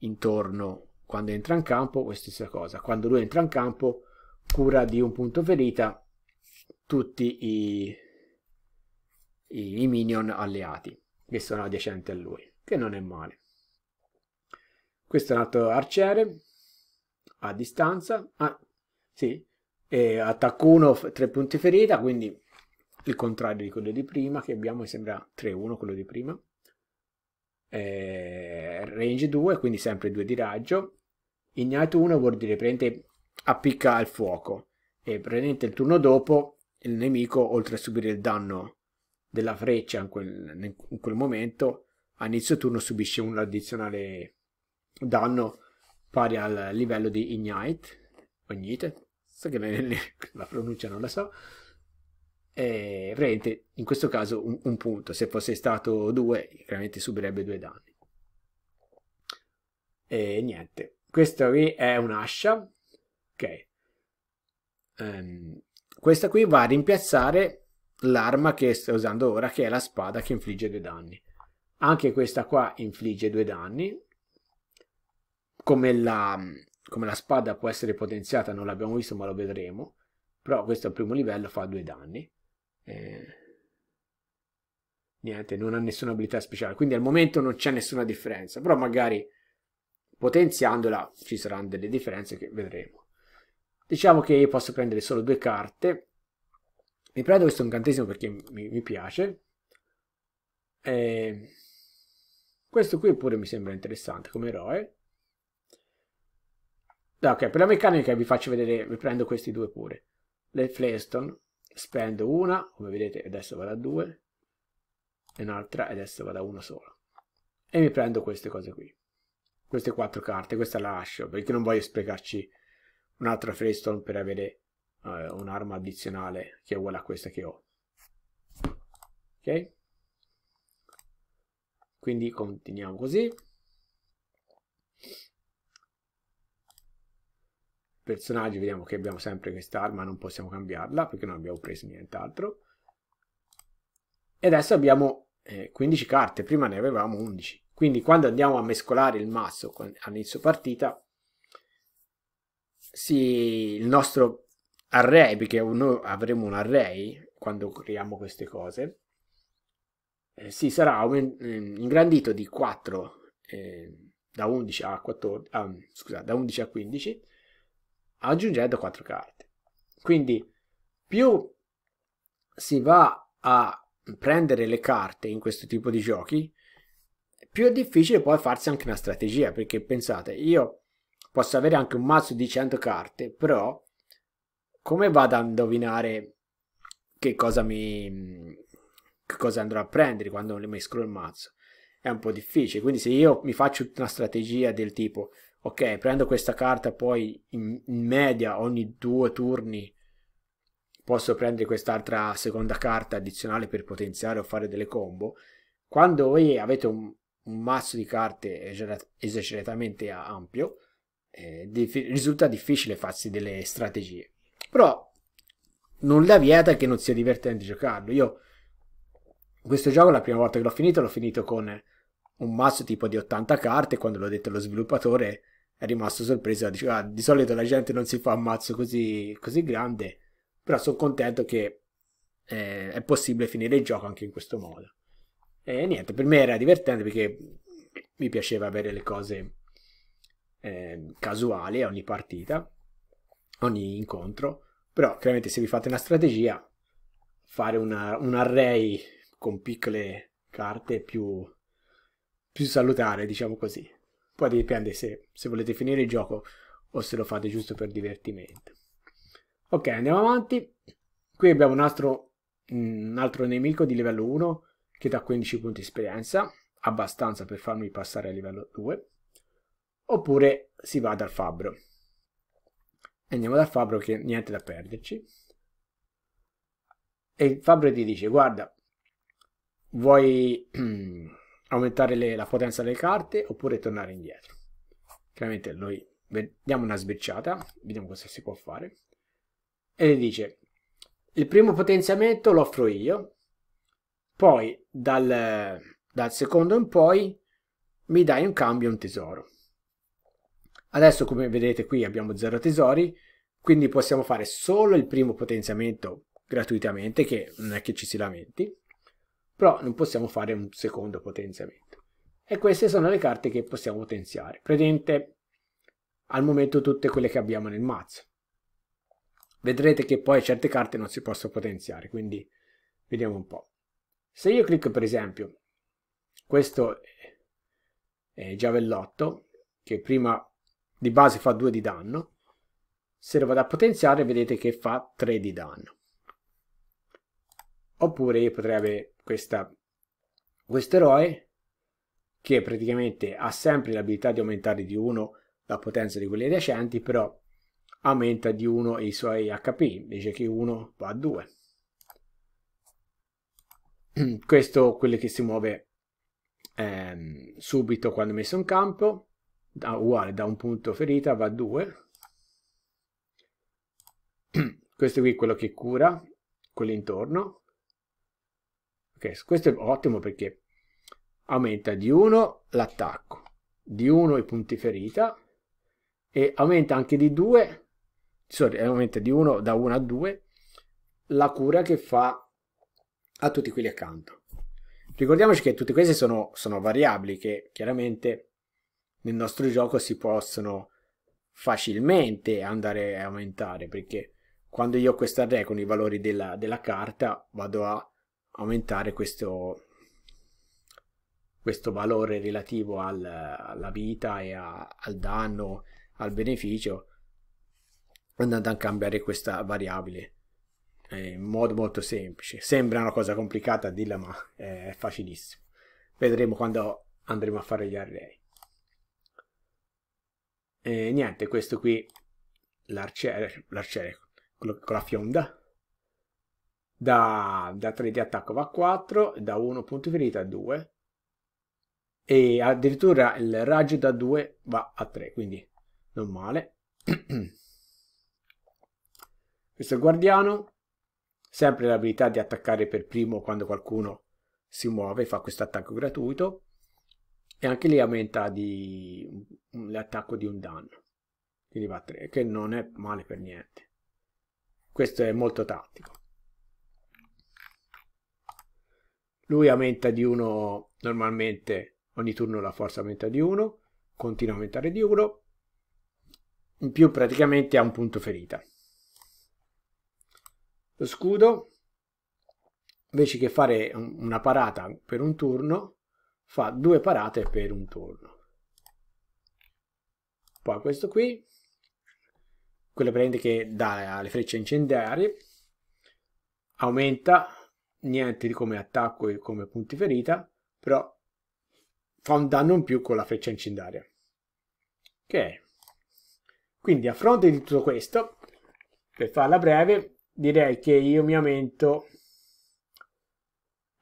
intorno quando entra in campo, questa stessa cosa. Quando lui entra in campo, cura di un punto ferita tutti i, i, i minion alleati che sono adiacenti a lui, che non è male. Questo è un altro arciere, a distanza, ah, sì, e attacco 1, 3 punti ferita, quindi il contrario di quello di prima che abbiamo, mi sembra 3-1 quello di prima. E range 2, quindi sempre 2 di raggio. Ignite 1 vuol dire prende appicca al fuoco e praticamente il turno dopo il nemico, oltre a subire il danno della freccia in quel, in quel momento, a inizio turno subisce un addizionale danno pari al livello di Ignite, Ognite, so che ne, la pronuncia non la so, e praticamente in questo caso un, un punto, se fosse stato due chiaramente subirebbe due danni. E niente, questa qui è un'ascia, ok, um, questa qui va a rimpiazzare l'arma che sto usando ora che è la spada che infligge due danni. Anche questa qua infligge due danni. Come la, come la spada può essere potenziata non l'abbiamo visto ma lo vedremo. Però questo al primo livello fa due danni. Eh, niente, non ha nessuna abilità speciale. Quindi al momento non c'è nessuna differenza. Però magari potenziandola ci saranno delle differenze che vedremo. Diciamo che io posso prendere solo due carte mi prendo questo incantesimo perché mi, mi piace. E questo qui pure mi sembra interessante come eroe. ok, per la meccanica vi faccio vedere, vi prendo questi due pure. Le Flareston, spendo una, come vedete adesso vado a due, e un'altra e adesso vado a una sola E mi prendo queste cose qui. Queste quattro carte, questa la lascio, perché non voglio sprecarci un'altra Flareston per avere eh, un'arma addizionale che è uguale a questa che ho. Ok? Quindi continuiamo così. Personaggi, vediamo che abbiamo sempre quest'arma, non possiamo cambiarla perché non abbiamo preso nient'altro. E adesso abbiamo eh, 15 carte, prima ne avevamo 11. Quindi quando andiamo a mescolare il mazzo all'inizio partita, sì, il nostro array, perché noi avremo un array quando creiamo queste cose, eh, si sarà eh, ingrandito di 4 eh, da, 11 a 14, ah, scusa, da 11 a 15 aggiungendo 4 carte. Quindi più si va a prendere le carte in questo tipo di giochi, più è difficile poi farsi anche una strategia, perché pensate, io posso avere anche un mazzo di 100 carte, però come vado a indovinare che cosa mi che cosa andrò a prendere quando mescolo il mazzo è un po' difficile quindi se io mi faccio una strategia del tipo ok prendo questa carta poi in, in media ogni due turni posso prendere quest'altra seconda carta addizionale per potenziare o fare delle combo quando voi avete un, un mazzo di carte esageratamente ampio eh, risulta difficile farsi delle strategie però nulla vieta che non sia divertente giocarlo. Io questo gioco la prima volta che l'ho finito l'ho finito con un mazzo tipo di 80 carte quando l'ho detto allo sviluppatore è rimasto sorpreso, dice ah, di solito la gente non si fa un mazzo così, così grande, però sono contento che eh, è possibile finire il gioco anche in questo modo. E niente, per me era divertente perché mi piaceva avere le cose eh, casuali a ogni partita ogni incontro, però chiaramente se vi fate una strategia, fare una, un array con piccole carte più, più salutare, diciamo così. Poi dipende se, se volete finire il gioco o se lo fate giusto per divertimento. Ok, andiamo avanti. Qui abbiamo un altro, un altro nemico di livello 1 che dà 15 punti esperienza, abbastanza per farmi passare a livello 2. Oppure si va dal fabbro andiamo da Fabro che niente da perderci. E Fabro ti dice, guarda, vuoi aumentare le, la potenza delle carte oppure tornare indietro? Chiaramente noi diamo una sbirciata, vediamo cosa si può fare. E gli dice, il primo potenziamento lo offro io, poi dal, dal secondo in poi mi dai un cambio un tesoro. Adesso come vedete qui abbiamo zero tesori, quindi possiamo fare solo il primo potenziamento gratuitamente, che non è che ci si lamenti, però non possiamo fare un secondo potenziamento. E queste sono le carte che possiamo potenziare, presente al momento tutte quelle che abbiamo nel mazzo. Vedrete che poi certe carte non si possono potenziare, quindi vediamo un po'. Se io clicco per esempio questo è giavellotto, che prima di base fa 2 di danno, se lo vado a potenziare vedete che fa 3 di danno. Oppure io potrei avere questa, questo eroe che praticamente ha sempre l'abilità di aumentare di 1 la potenza di quelli adiacenti, però aumenta di 1 i suoi HP, invece che 1 va a 2. Questo è quello che si muove ehm, subito quando messo in campo, da, uguale da un punto ferita va a 2 questo qui è quello che cura quello intorno ok questo è ottimo perché aumenta di 1 l'attacco di 1 i punti ferita e aumenta anche di 2 sorry eh, aumenta di 1 da 1 a 2 la cura che fa a tutti quelli accanto ricordiamoci che tutte queste sono, sono variabili che chiaramente nel nostro gioco si possono facilmente andare a aumentare perché quando io ho questa re con i valori della, della carta vado a aumentare questo, questo valore relativo al, alla vita e a, al danno, al beneficio andando a cambiare questa variabile in modo molto semplice sembra una cosa complicata a dirla ma è facilissimo vedremo quando andremo a fare gli array e niente, questo qui, l'arciere, l'arciere con la fionda, da, da, 3 di attacco va a 4, da 1 punto ferita a 2 e addirittura il raggio da 2 va a 3, quindi non male. Questo è il guardiano, sempre l'abilità di attaccare per primo quando qualcuno si muove, fa questo attacco gratuito e anche lì aumenta di, l'attacco di un danno quindi va a 3 che non è male per niente questo è molto tattico lui aumenta di 1 normalmente ogni turno la forza aumenta di 1 continua a aumentare di 1 in più praticamente ha un punto ferita lo scudo invece che fare una parata per un turno fa due parate per un turno. Poi questo qui, quello prende che dà le frecce incendiarie, aumenta niente di come attacco e come punti ferita, però fa un danno in più con la freccia incendiaria. Ok, quindi a fronte di tutto questo, per farla breve, direi che io mi aumento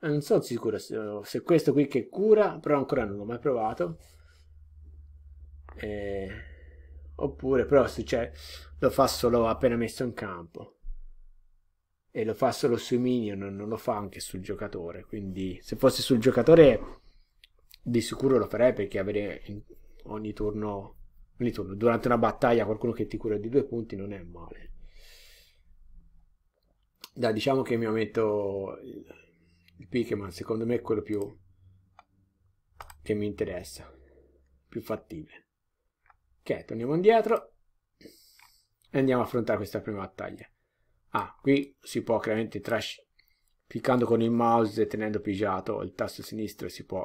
eh, non sono sicuro se, se questo qui che cura, però ancora non l'ho mai provato. Eh, oppure, però se c'è, lo fa solo appena messo in campo. E lo fa solo sui minion, non lo fa anche sul giocatore. Quindi se fosse sul giocatore di sicuro lo farei perché avere ogni turno, ogni turno durante una battaglia qualcuno che ti cura di due punti non è male. da diciamo che mi metto il Pikeman secondo me è quello più che mi interessa, più fattibile. Ok, torniamo indietro e andiamo a affrontare questa prima battaglia. Ah, qui si può chiaramente trash cliccando con il mouse e tenendo pigiato il tasto sinistro si può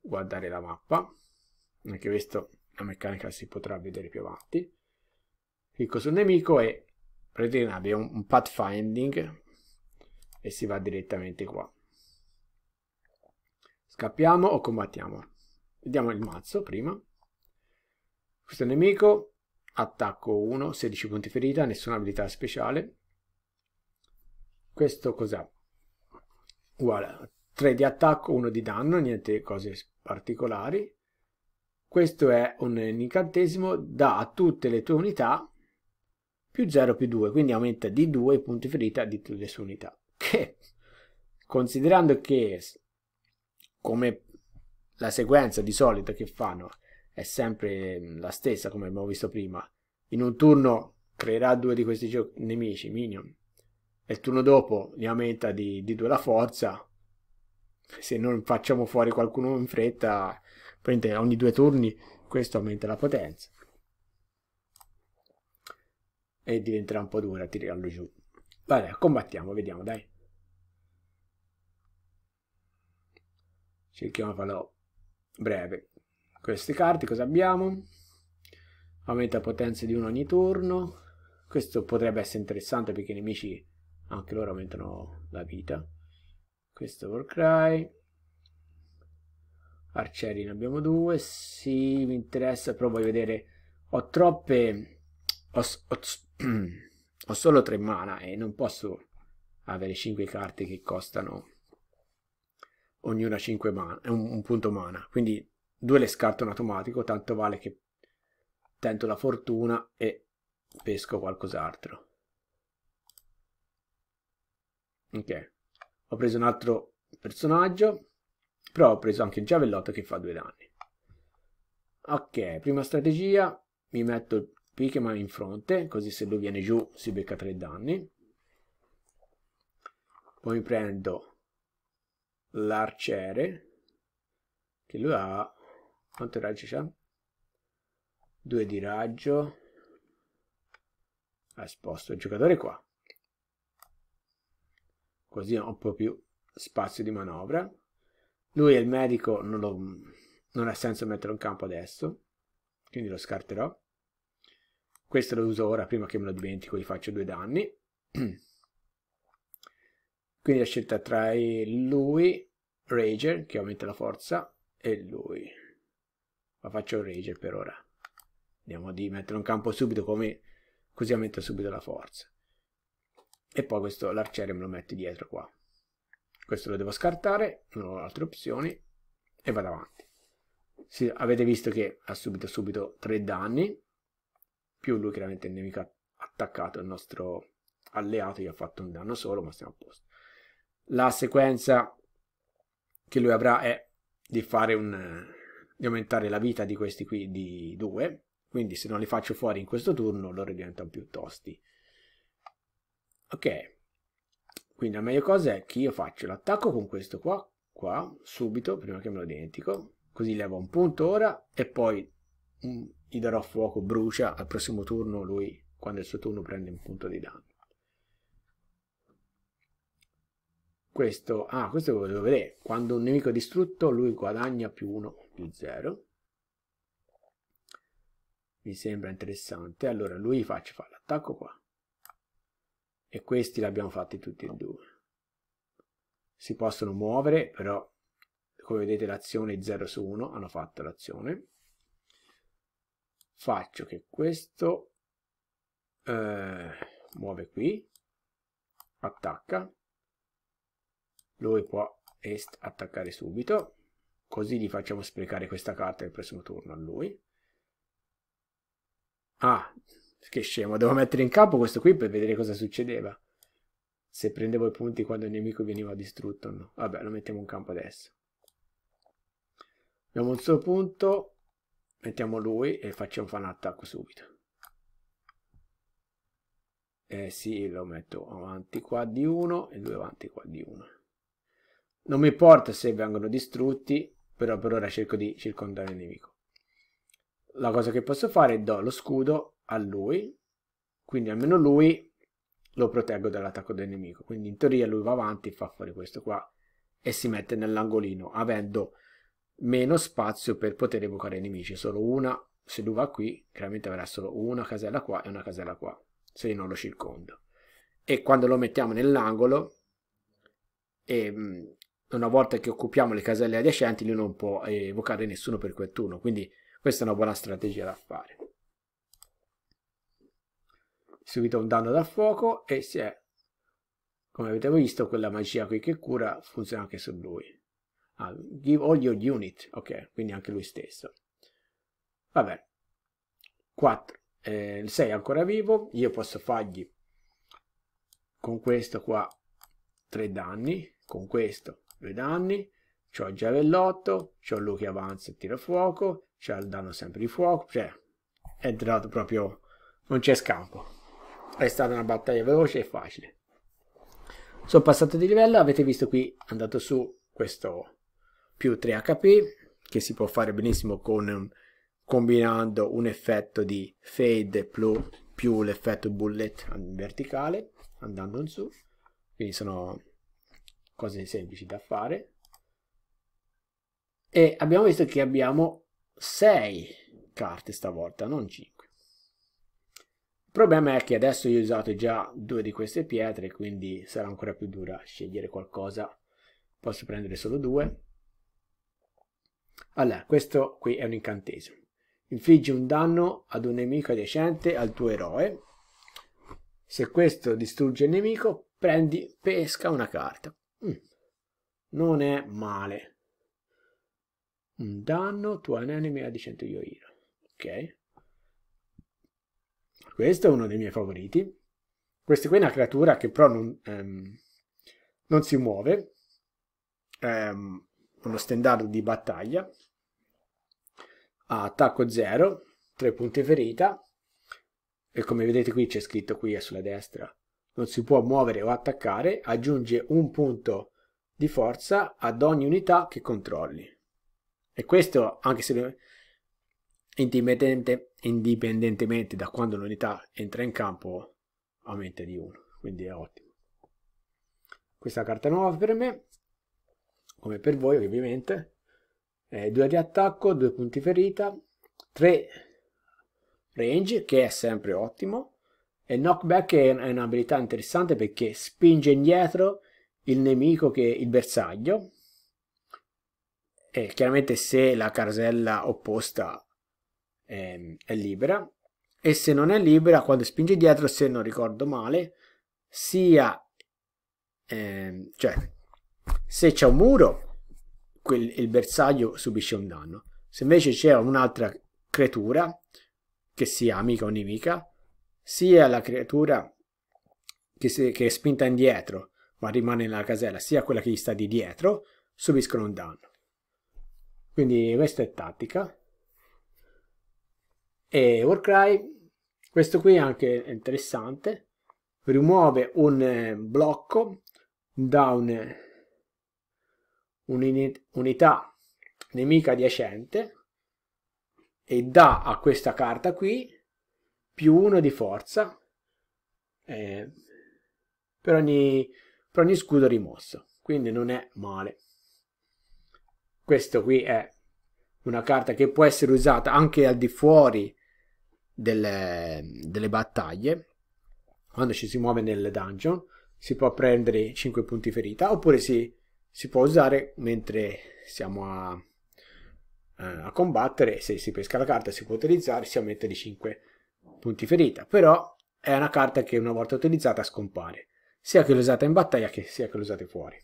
guardare la mappa. Anche questo la meccanica si potrà vedere più avanti. Clicco sul nemico e praticamente abbiamo un pathfinding e si va direttamente qua. Scappiamo o combattiamo? Vediamo il mazzo prima. Questo nemico, attacco 1, 16 punti ferita, nessuna abilità speciale. Questo cos'è? Uguale, 3 di attacco, 1 di danno, niente cose particolari. Questo è un incantesimo, dà a tutte le tue unità più 0 più 2, quindi aumenta di 2 i punti ferita di tutte le sue unità perché considerando che come la sequenza di solito che fanno è sempre mm, la stessa come abbiamo visto prima, in un turno creerà due di questi nemici, minion, e il turno dopo ne aumenta di, di due la forza, se non facciamo fuori qualcuno in fretta, ogni due turni questo aumenta la potenza e diventerà un po' dura tirarlo giù. Vabbè, combattiamo, vediamo, dai. cerchiamo di farlo breve queste carte cosa abbiamo aumenta potenza di uno ogni turno questo potrebbe essere interessante perché i nemici anche loro aumentano la vita questo Warcry arcieri ne abbiamo due sì mi interessa però voglio vedere ho troppe ho, ho, ho solo tre mana e non posso avere cinque carte che costano ognuna 5 mana, un, un punto mana. Quindi due le scarto in automatico, tanto vale che tento la fortuna e pesco qualcos'altro. Ok, ho preso un altro personaggio, però ho preso anche il giavellotto che fa due danni. Ok, prima strategia, mi metto il Pikeman in fronte, così se lui viene giù si becca tre danni. Poi prendo l'arciere, che lui ha... quanti raggi c'ha? Due di raggio. ha esposto il giocatore qua. Così ho un po' più spazio di manovra. Lui è il medico, non, lo, non ha senso metterlo in campo adesso, quindi lo scarterò. Questo lo uso ora, prima che me lo dimentico, gli faccio due danni. Quindi la scelta tra lui, Rager, che aumenta la forza, e lui. Ma faccio Rager per ora. Andiamo di metterlo in campo subito come così aumenta subito la forza. E poi questo l'arciere me lo metto dietro qua. Questo lo devo scartare, non ho altre opzioni e vado avanti. Sì, avete visto che ha subito subito 3 danni, più lui chiaramente il nemico attaccato, il nostro alleato gli ha fatto un danno solo, ma siamo a posto la sequenza che lui avrà è di fare un di aumentare la vita di questi qui di due quindi se non li faccio fuori in questo turno loro diventano più tosti ok quindi la meglio cosa è che io faccio l'attacco con questo qua qua subito prima che me lo dimentico così levo un punto ora e poi mh, mm, gli darò fuoco brucia al prossimo turno lui quando il suo turno prende un punto di danno Questo, ah, questo lo volevo vedere. Quando un nemico è distrutto, lui guadagna più 1 più 0. Mi sembra interessante. Allora, lui faccio fare l'attacco qua. E questi l'abbiamo fatti tutti e due. Si possono muovere, però, come vedete, l'azione è 0 su 1. Hanno fatto l'azione. Faccio che questo eh, muove qui. Attacca lui può est attaccare subito così gli facciamo sprecare questa carta il prossimo turno a lui ah che scemo devo mettere in campo questo qui per vedere cosa succedeva se prendevo i punti quando il nemico veniva distrutto o no vabbè lo mettiamo in campo adesso abbiamo un suo punto mettiamo lui e facciamo fare un attacco subito eh sì lo metto avanti qua di uno e due avanti qua di uno non mi importa se vengono distrutti, però per ora cerco di circondare il nemico. La cosa che posso fare è do lo scudo a lui, quindi almeno lui lo proteggo dall'attacco del nemico. Quindi in teoria lui va avanti, fa fuori questo qua e si mette nell'angolino, avendo meno spazio per poter evocare i nemici. Solo una, se lui va qui, chiaramente avrà solo una casella qua e una casella qua, se io non lo circondo. E quando lo mettiamo nell'angolo, mm, una volta che occupiamo le caselle adiacenti lui non può evocare nessuno per quel turno, quindi questa è una buona strategia da fare. Subito un danno da fuoco e si è, come avete visto, quella magia qui che cura funziona anche su lui. Ah, give all your unit, ok, quindi anche lui stesso. Vabbè, 4, eh, il 6 è ancora vivo, io posso fargli con questo qua 3 danni, con questo due danni, c'ho il giavellotto, c'ho lui che avanza e tira fuoco, c'è il danno sempre di fuoco, cioè è entrato proprio, non c'è scampo. È stata una battaglia veloce e facile. Sono passato di livello, avete visto qui, andato su questo più 3 HP, che si può fare benissimo con combinando un effetto di fade più, più l'effetto bullet verticale, andando in su. Quindi sono cose semplici da fare e abbiamo visto che abbiamo 6 carte stavolta, non 5. Il problema è che adesso io ho usato già due di queste pietre, quindi sarà ancora più dura scegliere qualcosa. Posso prendere solo due. Allora, questo qui è un incantesimo. Infliggi un danno ad un nemico adiacente al tuo eroe. Se questo distrugge il nemico, prendi, pesca una carta. Mm. Non è male. Un danno to an enemy di 100 yoira. Ok. Questo è uno dei miei favoriti. Questa qui è una creatura che però non, ehm, non si muove. È ehm, uno standard di battaglia. Ha attacco 0, 3 punti ferita. E come vedete qui c'è scritto qui sulla destra non si può muovere o attaccare, aggiunge un punto di forza ad ogni unità che controlli. E questo, anche se indipendente, indipendentemente da quando l'unità entra in campo, aumenta di 1, quindi è ottimo. Questa carta nuova per me, come per voi ovviamente, è 2 di attacco, 2 punti ferita, 3 range, che è sempre ottimo, e knockback è, è un'abilità interessante perché spinge indietro il nemico che il bersaglio. E chiaramente se la casella opposta è, ehm, è libera. E se non è libera, quando spinge dietro, se non ricordo male, sia... Eh, cioè, se c'è un muro, quel, il bersaglio subisce un danno. Se invece c'è un'altra creatura, che sia amica o nemica, sia la creatura che, si, che è spinta indietro ma rimane nella casella, sia quella che gli sta di dietro, subiscono un danno. Quindi questa è tattica. E Warcry, questo qui è anche interessante, rimuove un eh, blocco da un'unità nemica adiacente e dà a questa carta qui più 1 di forza eh, per, ogni, per ogni scudo rimosso, quindi non è male. Questo qui è una carta che può essere usata anche al di fuori delle, delle battaglie, quando ci si muove nel dungeon, si può prendere 5 punti ferita oppure si, si può usare mentre siamo a, eh, a combattere, se si pesca la carta si può utilizzare, si aumenta di 5 punti ferita, però è una carta che una volta utilizzata scompare, sia che l'usate in battaglia che sia che l'usate fuori.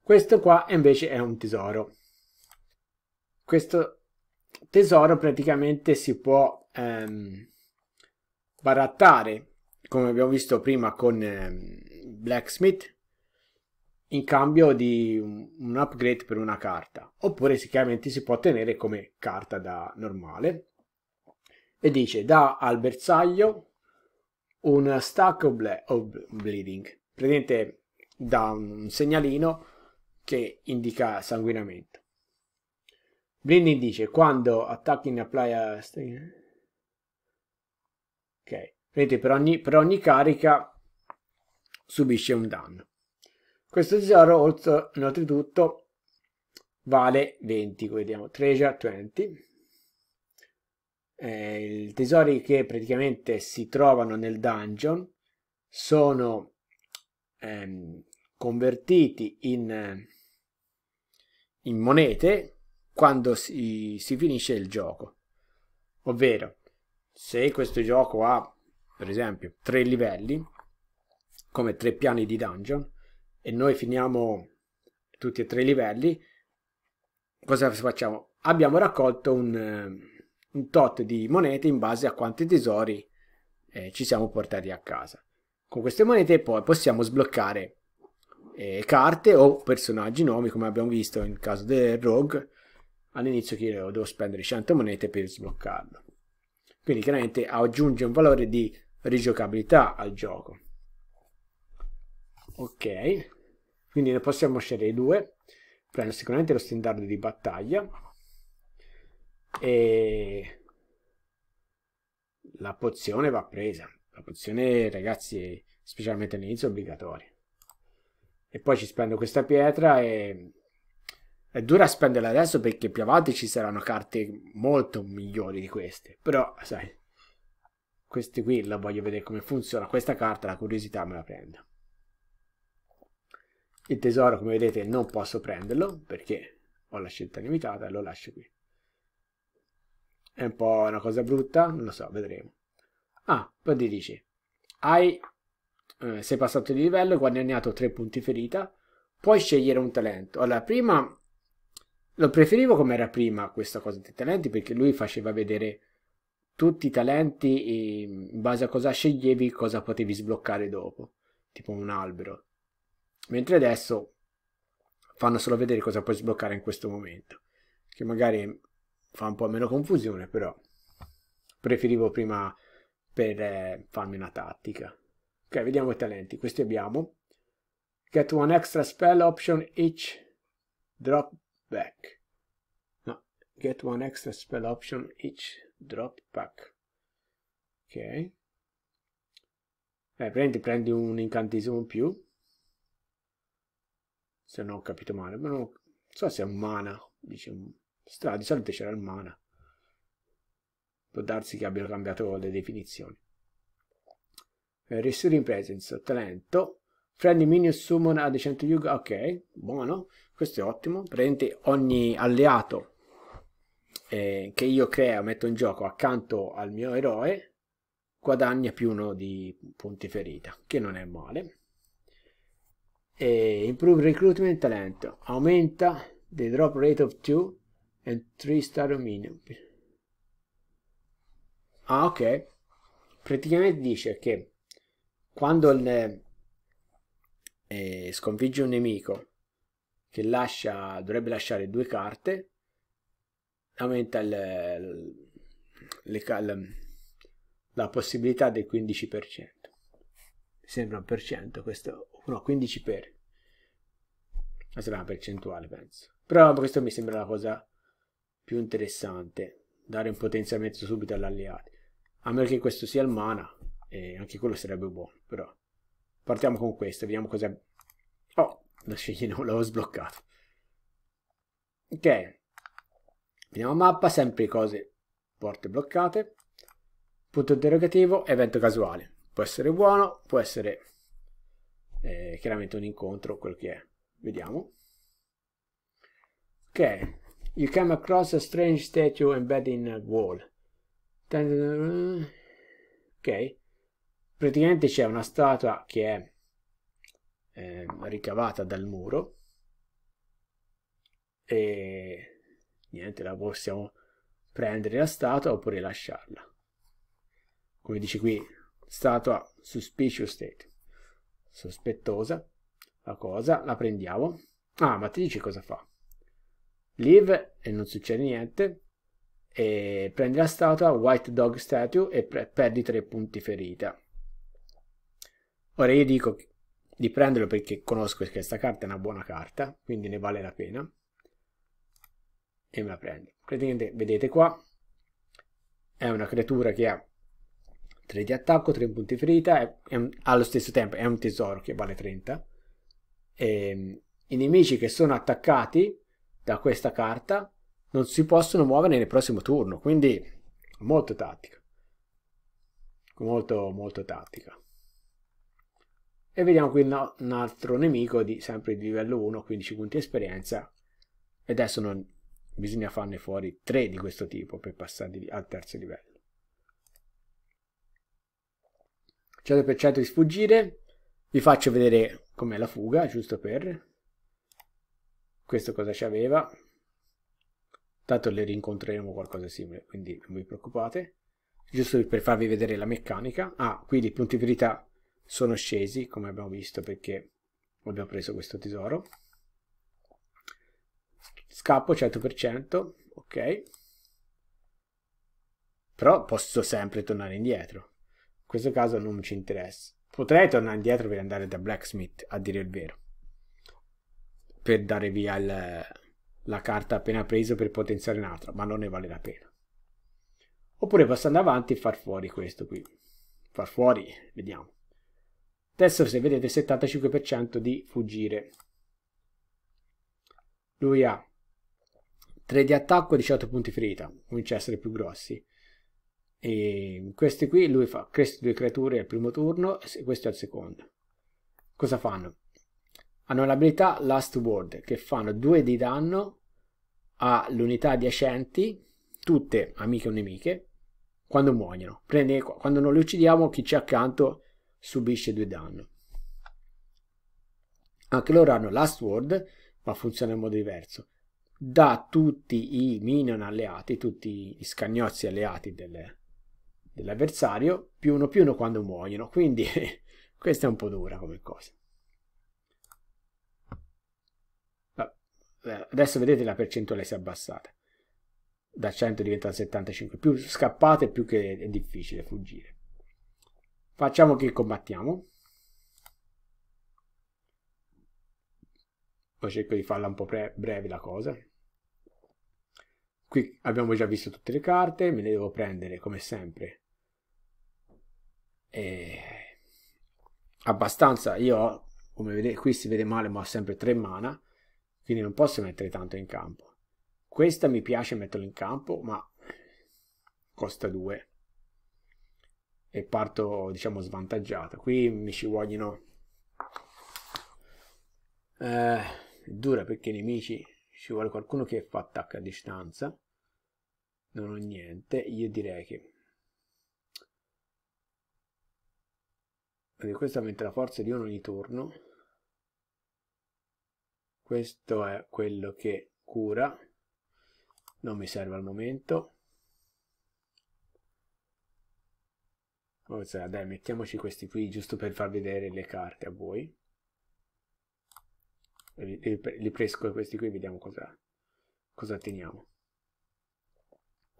Questo qua invece è un tesoro. Questo tesoro praticamente si può ehm, barattare, come abbiamo visto prima con ehm, Blacksmith, in cambio di un upgrade per una carta, oppure chiaramente si può tenere come carta da normale e dice da al bersaglio un stack of, ble- of bleeding, praticamente da un segnalino che indica sanguinamento. Bleeding dice quando attacking apply a... Ok, vedete per ogni, per ogni carica subisce un danno. Questo tesoro oltre, oltretutto vale 20, vediamo, treasure 20 eh, i tesori che praticamente si trovano nel dungeon sono ehm, convertiti in, in, monete quando si, si finisce il gioco. Ovvero, se questo gioco ha, per esempio, tre livelli, come tre piani di dungeon, e noi finiamo tutti e tre i livelli, cosa facciamo? Abbiamo raccolto un un tot di monete in base a quanti tesori eh, ci siamo portati a casa. Con queste monete poi possiamo sbloccare eh, carte o personaggi, nomi, come abbiamo visto nel caso del Rogue. All'inizio che io oh, devo spendere 100 monete per sbloccarlo. Quindi chiaramente aggiunge un valore di rigiocabilità al gioco. Ok, quindi ne possiamo scegliere due. Prendo sicuramente lo standard di battaglia, e la pozione va presa. La pozione, ragazzi, specialmente all'inizio, è obbligatoria. E poi ci spendo questa pietra e... È dura spenderla adesso perché più avanti ci saranno carte molto migliori di queste. Però, sai, queste qui la voglio vedere come funziona. Questa carta, la curiosità me la prendo. Il tesoro, come vedete, non posso prenderlo perché ho la scelta limitata e lo lascio qui. È un po' una cosa brutta, non lo so, vedremo. Ah, poi ti dice, hai, eh, sei passato di livello, guadagnato 3 punti ferita, puoi scegliere un talento. Allora, prima lo preferivo come era prima questa cosa dei talenti, perché lui faceva vedere tutti i talenti in base a cosa sceglievi, cosa potevi sbloccare dopo, tipo un albero. Mentre adesso fanno solo vedere cosa puoi sbloccare in questo momento, che magari fa un po' meno confusione, però preferivo prima per eh, farmi una tattica. Ok, vediamo i talenti. Questi abbiamo. Get one extra spell option each drop back. No, get one extra spell option each drop back. Ok. Eh, prendi, prendi un incantesimo in più. Se non ho capito male, ma non so se è un mana, dice strada di solito c'era il mana. Può darsi che abbiano cambiato le definizioni. Eh, Restoring Presence, talento. Friendly minion summon a 100 yuga, ok, buono, questo è ottimo. Prendete ogni alleato eh, che io creo, metto in gioco accanto al mio eroe, guadagna più uno di punti ferita, che non è male. E eh, improve recruitment talento, aumenta the drop rate of 2 and 3 star dominion. Ah, ok. Praticamente dice che quando il, eh, sconfigge un nemico che lascia, dovrebbe lasciare due carte, aumenta il, le, la, la possibilità del 15%. Mi sembra un per cento, questo no, 15 per. Questa è una percentuale, penso. Però questo mi sembra la cosa più interessante dare un potenziamento subito all'alleato a meno che questo sia il mana e anche quello sarebbe buono però partiamo con questo vediamo cos'è oh la scegliamo l'ho sbloccato ok vediamo mappa sempre cose porte bloccate punto interrogativo evento casuale può essere buono può essere eh, chiaramente un incontro quel che è vediamo ok You come across a strange statue embedded in a wall. Ok. Praticamente c'è una statua che è eh, ricavata dal muro e niente, la possiamo prendere la statua oppure lasciarla. Come dice qui, statua suspicious state, sospettosa, la cosa, la prendiamo. Ah, ma ti dice cosa fa? Liv e non succede niente, e prendi la statua White Dog Statue e pre- perdi 3 punti ferita. Ora io dico di prenderlo perché conosco che questa carta è una buona carta, quindi ne vale la pena. E me la prendo. Praticamente vedete qua, è una creatura che ha 3 di attacco, 3 punti ferita, è, è un, allo stesso tempo è un tesoro che vale 30. E, ehm, I nemici che sono attaccati da questa carta non si possono muovere nel prossimo turno, quindi molto tattica. Molto, molto tattica. E vediamo qui no, un altro nemico di, sempre di livello 1, 15 punti esperienza. E adesso non, bisogna farne fuori 3 di questo tipo per passare al terzo livello. 100% certo di sfuggire. Vi faccio vedere com'è la fuga, giusto per... Questo cosa ci aveva? Tanto le rincontreremo qualcosa di simile, quindi non vi preoccupate. Giusto per farvi vedere la meccanica. Ah, quindi i punti di verità sono scesi, come abbiamo visto, perché abbiamo preso questo tesoro. Scappo 100%, ok. Però posso sempre tornare indietro. In questo caso non ci interessa. Potrei tornare indietro per andare da Blacksmith, a dire il vero per dare via il, la carta appena presa per potenziare un'altra, ma non ne vale la pena. Oppure passando avanti far fuori questo qui. Far fuori, vediamo. Adesso se vedete 75% di fuggire. Lui ha 3 di attacco e 18 punti ferita, comincia a essere più grossi. E questi qui lui fa queste due creature al primo turno e questo al secondo. Cosa fanno? hanno l'abilità Last Word che fanno 2 di danno all'unità adiacenti, tutte amiche o nemiche, quando muoiono. Prende, quando non le uccidiamo, chi c'è accanto subisce 2 danno. Anche loro hanno Last Word, ma funziona in modo diverso. Da tutti i minion alleati, tutti gli scagnozzi alleati delle, dell'avversario, più uno più uno quando muoiono. Quindi questa è un po' dura come cosa. adesso vedete la percentuale si è abbassata da 100 diventa 75 più scappate più che è difficile fuggire facciamo che combattiamo poi cerco di farla un po' breve la cosa qui abbiamo già visto tutte le carte me le devo prendere come sempre e abbastanza io come vedete qui si vede male ma ho sempre 3 mana quindi non posso mettere tanto in campo. Questa mi piace metterla in campo, ma costa 2 e parto, diciamo, svantaggiato. Qui mi ci vogliono... Eh, dura perché i nemici ci vuole qualcuno che fa attacco a distanza. Non ho niente, io direi che... Quindi questa aumenta la forza di uno ogni turno questo è quello che cura non mi serve al momento Ozzà, oh, cioè, dai mettiamoci questi qui giusto per far vedere le carte a voi li, li presco questi qui vediamo cosa, cosa teniamo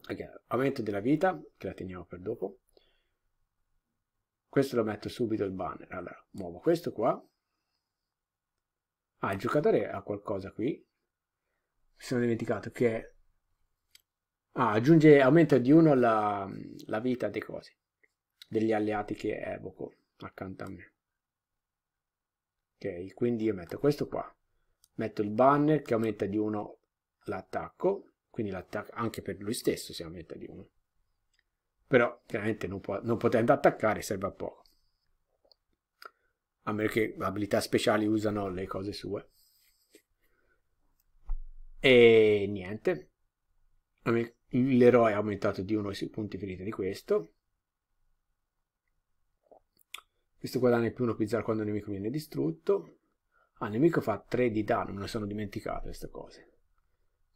okay, aumento della vita che la teniamo per dopo questo lo metto subito il banner allora muovo questo qua Ah, il giocatore ha qualcosa qui. Mi sono dimenticato che... Ah, aggiunge, aumenta di uno la, la vita dei cosi, degli alleati che evoco accanto a me. Ok, quindi io metto questo qua. Metto il banner che aumenta di uno l'attacco, quindi l'attacco anche per lui stesso si aumenta di uno. Però chiaramente non, può, non potendo attaccare serve a poco a meno che abilità speciali usano le cose sue e niente l'eroe è aumentato di uno sui punti ferita di questo questo guadagna più uno più quando il nemico viene distrutto ah il nemico fa 3 di danno me lo sono dimenticato queste cose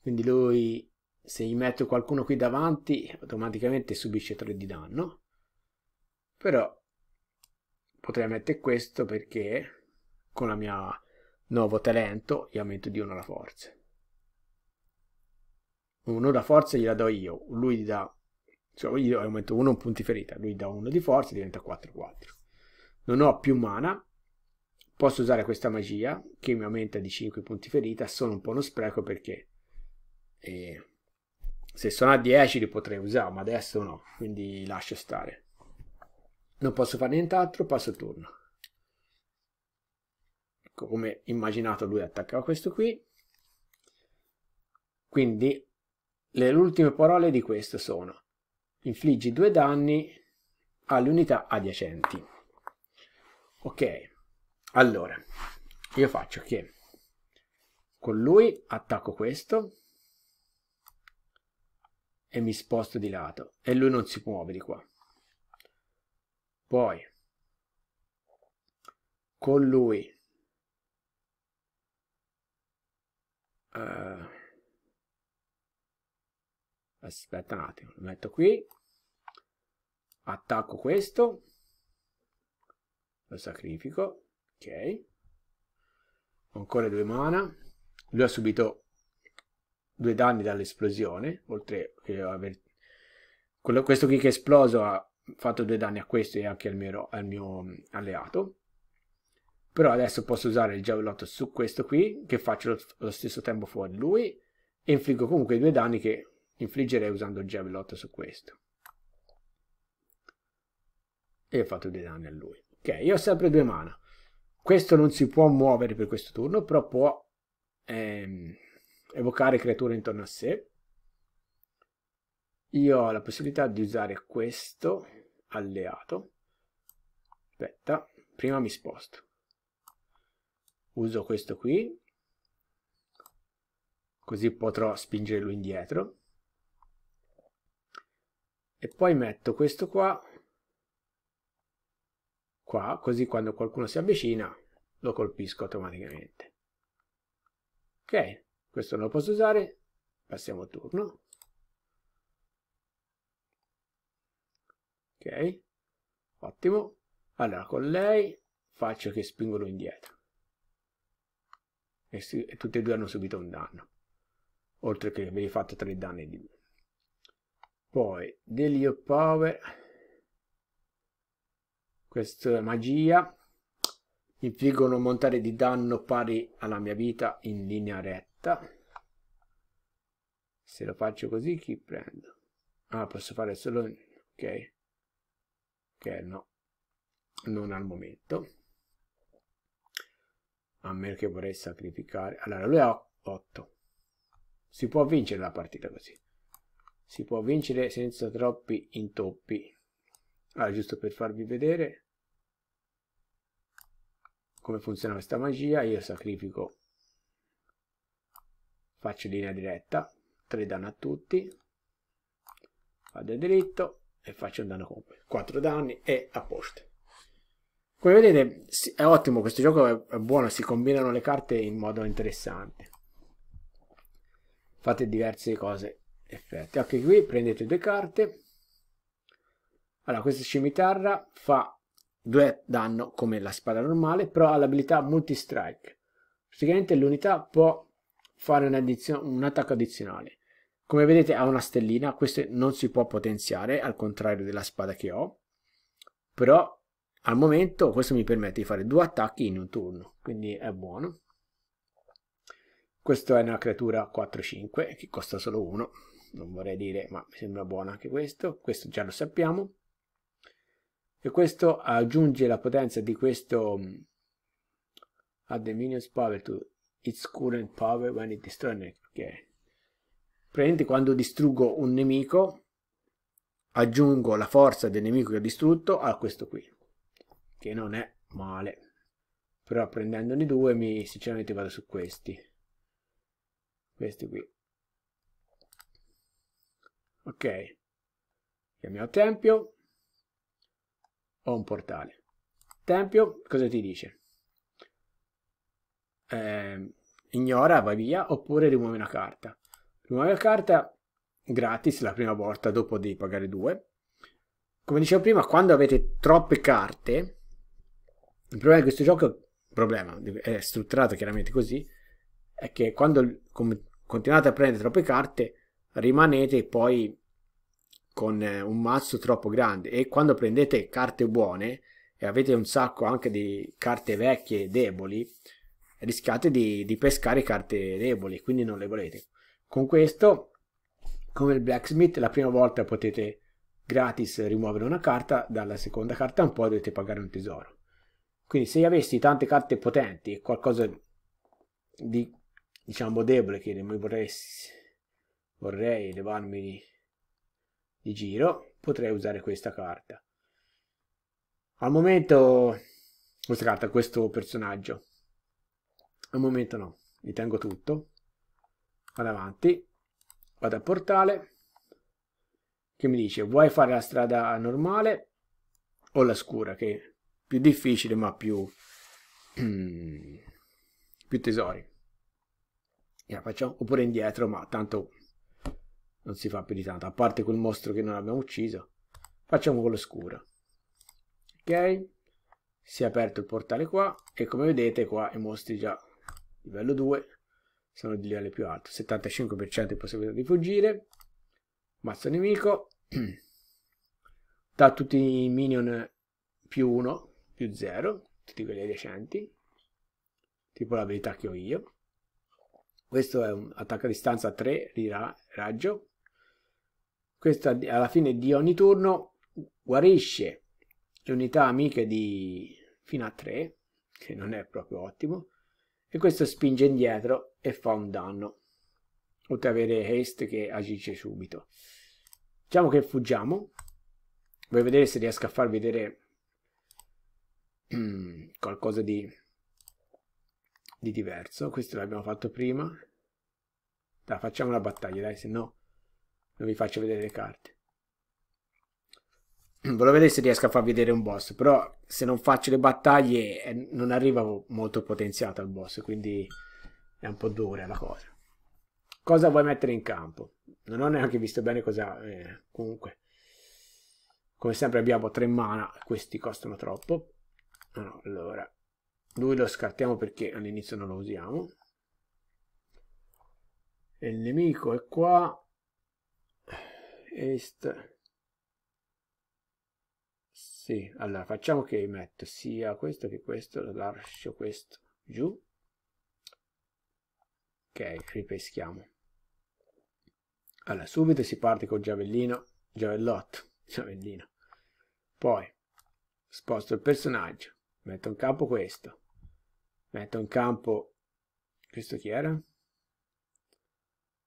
quindi lui se gli metto qualcuno qui davanti automaticamente subisce 3 di danno però potrei mettere questo perché con la mia nuovo talento gli aumento di 1 la forza. 1 la forza gliela do io, lui gli dà, cioè io aumento 1 un punto di ferita, lui dà 1 di forza diventa 4-4. Non ho più mana, posso usare questa magia che mi aumenta di 5 punti ferita, sono un po' uno spreco perché eh, se sono a 10 li potrei usare, ma adesso no, quindi lascio stare non posso fare nient'altro, passo turno. Come immaginato lui attaccava questo qui. Quindi le ultime parole di questo sono infliggi due danni alle unità adiacenti. Ok, allora io faccio che con lui attacco questo e mi sposto di lato e lui non si muove di qua poi, con lui, uh, aspetta un attimo, lo metto qui, attacco questo, lo sacrifico, ok, ancora due mana, lui ha subito due danni dall'esplosione, oltre che aver... Quello, questo qui che è esploso ha fatto due danni a questo e anche al mio, al mio mm, alleato però adesso posso usare il giavellotto su questo qui che faccio allo stesso tempo fuori lui e infliggo comunque i due danni che infliggerei usando il giavellotto su questo e ho fatto due danni a lui ok io ho sempre due mana questo non si può muovere per questo turno però può ehm, evocare creature intorno a sé io ho la possibilità di usare questo alleato. Aspetta, prima mi sposto. Uso questo qui, così potrò spingerlo indietro. E poi metto questo qua, qua, così quando qualcuno si avvicina lo colpisco automaticamente. Ok, questo non lo posso usare, passiamo turno. ok ottimo allora con lei faccio che spingono indietro e, si, e tutti e due hanno subito un danno oltre che avevi fatto tre danni di meno poi degli Power questa è magia infliggono un montare di danno pari alla mia vita in linea retta se lo faccio così chi prendo? ah posso fare solo ok che no, non al momento. A meno che vorrei sacrificare. Allora, lui ha 8. Si può vincere la partita così. Si può vincere senza troppi intoppi. Allora, ah, giusto per farvi vedere come funziona questa magia, io sacrifico, faccio linea diretta, 3 danno a tutti, vado a dritto, e faccio un danno completo. 4 danni e a posto. Come vedete è ottimo, questo gioco è, buono, si combinano le carte in modo interessante. Fate diverse cose, effetti. Anche qui prendete due carte. Allora, questa scimitarra fa due danno come la spada normale, però ha l'abilità multi-strike. Praticamente l'unità può fare un, un attacco addizionale. Come vedete ha una stellina, questo non si può potenziare, al contrario della spada che ho, però al momento questo mi permette di fare due attacchi in un turno, quindi è buono. questo è una creatura 4-5 che costa solo 1, non vorrei dire, ma mi sembra buono anche questo, questo già lo sappiamo. E questo aggiunge la potenza di questo mm, Add the minion's power to its current power when it destroys okay praticamente quando distruggo un nemico aggiungo la forza del nemico che ho distrutto a questo qui che non è male però prendendone due mi sinceramente vado su questi questi qui ok chiamiamo tempio ho un portale tempio cosa ti dice eh, ignora vai via oppure rimuovi una carta Nuova carta gratis la prima volta, dopo di pagare due. Come dicevo prima, quando avete troppe carte, il problema di questo gioco problema, è strutturato chiaramente così, è che quando continuate a prendere troppe carte, rimanete poi con eh, un mazzo troppo grande e quando prendete carte buone e avete un sacco anche di carte vecchie deboli, rischiate di, di pescare carte deboli, quindi non le volete. Con questo, come il blacksmith, la prima volta potete gratis rimuovere una carta, dalla seconda carta un po' dovete pagare un tesoro. Quindi se avessi tante carte potenti e qualcosa di, diciamo, debole che mi vorrei, vorrei levarmi di, di giro, potrei usare questa carta. Al momento, questa carta, questo personaggio, al momento no, li tengo tutto vado avanti, vado al portale, che mi dice vuoi fare la strada normale o la scura, che è più difficile ma più, più tesori. E la facciamo, oppure indietro, ma tanto non si fa più di tanto, a parte quel mostro che non abbiamo ucciso. Facciamo con la scura. Ok? Si è aperto il portale qua e come vedete qua i mostri già livello 2 sono di livello più alto, 75% di possibilità di fuggire, mazzo nemico, da tutti i minion più 1, più 0, tutti quelli adiacenti, tipo l'abilità che ho io. Questo è un attacco a distanza 3 raggio. Questo alla fine di ogni turno guarisce le unità amiche di fino a 3, che non è proprio ottimo, e questo spinge indietro e fa un danno oltre ad avere haste che agisce subito diciamo che fuggiamo voglio vedere se riesco a far vedere qualcosa di, di diverso questo l'abbiamo fatto prima dai, facciamo la battaglia dai se no non vi faccio vedere le carte Volevo vedere se riesco a far vedere un boss, però se non faccio le battaglie eh, non arrivo molto potenziato al boss, quindi è un po' dura la cosa. Cosa vuoi mettere in campo? Non ho neanche visto bene cosa... Eh, comunque, come sempre abbiamo tre mana, questi costano troppo. Allora, lui lo scartiamo perché all'inizio non lo usiamo. il nemico è qua. Est sì, allora facciamo che metto sia questo che questo, lo lascio questo giù. Ok, ripeschiamo. Allora, subito si parte col giavellino, giavellotto, giavellino. Poi, sposto il personaggio, metto in campo questo. Metto in campo, questo chi era?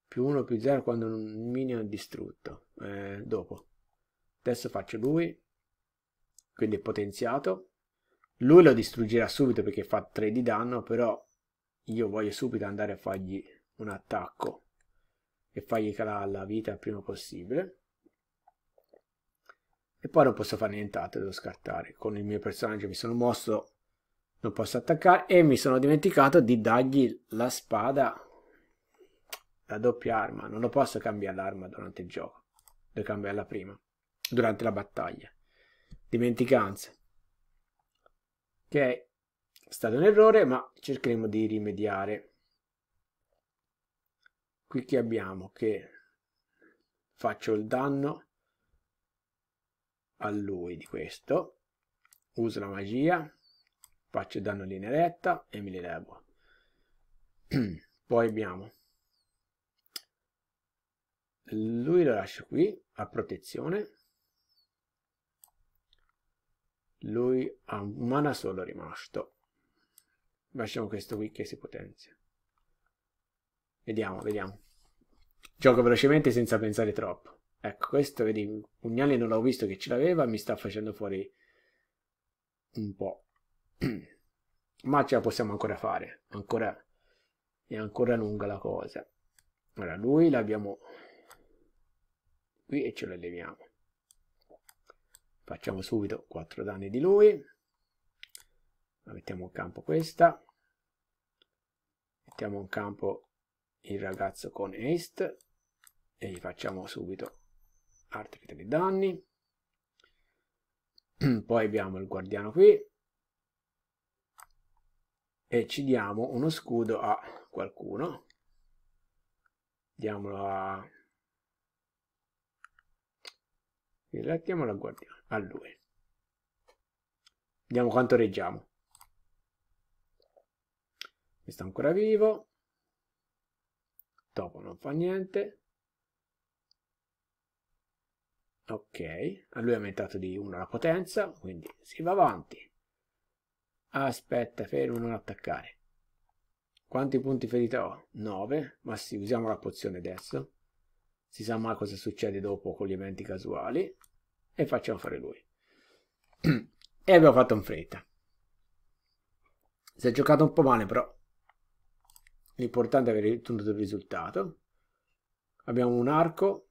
Più 1 più 0 quando un minion è distrutto. Eh, dopo. Adesso faccio lui, quindi è potenziato. Lui lo distruggerà subito perché fa 3 di danno, però io voglio subito andare a fargli un attacco e fargli calare la vita il prima possibile. E poi non posso fare nient'altro, devo scartare. Con il mio personaggio mi sono mosso, non posso attaccare e mi sono dimenticato di dargli la spada, la doppia arma. Non lo posso cambiare l'arma durante il gioco, devo cambiarla prima, durante la battaglia dimenticanze. Ok, è stato un errore, ma cercheremo di rimediare. Qui che abbiamo che faccio il danno a lui di questo, uso la magia, faccio il danno in linea retta e mi rilevo. Poi abbiamo lui lo lascio qui a protezione lui ha un mana solo rimasto lasciamo questo qui che si potenzia vediamo vediamo gioco velocemente senza pensare troppo ecco questo vedi pugnale non l'ho visto che ce l'aveva mi sta facendo fuori un po' ma ce la possiamo ancora fare ancora è ancora lunga la cosa allora lui l'abbiamo qui e ce lo alleviamo. Facciamo subito 4 danni di lui. La mettiamo in campo questa. Mettiamo in campo il ragazzo con haste e gli facciamo subito altri 3 danni. Poi abbiamo il guardiano qui e ci diamo uno scudo a qualcuno. Diamolo a... Diamolo al guardiano a lui. Vediamo quanto reggiamo. Questo è ancora vivo. Topo non fa niente. Ok, a lui è aumentato di 1 la potenza, quindi si va avanti. Aspetta, fermo, non attaccare. Quanti punti ferita ho? 9, ma sì, usiamo la pozione adesso. Si sa mai cosa succede dopo con gli eventi casuali e facciamo fare lui. e abbiamo fatto in fretta. Si è giocato un po' male, però l'importante è avere ottenuto il risultato. Abbiamo un arco,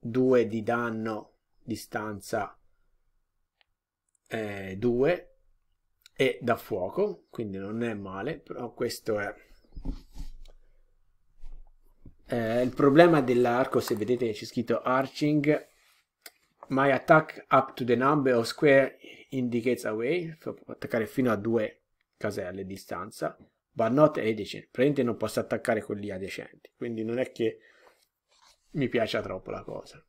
2 di danno, distanza 2 eh, e da fuoco, quindi non è male, però questo è... Eh, il problema dell'arco, se vedete c'è scritto arching, my attack up to the number of square indicates away, so può attaccare fino a due caselle di distanza, but not adjacent, praticamente non posso attaccare quelli adiacenti, quindi non è che mi piaccia troppo la cosa.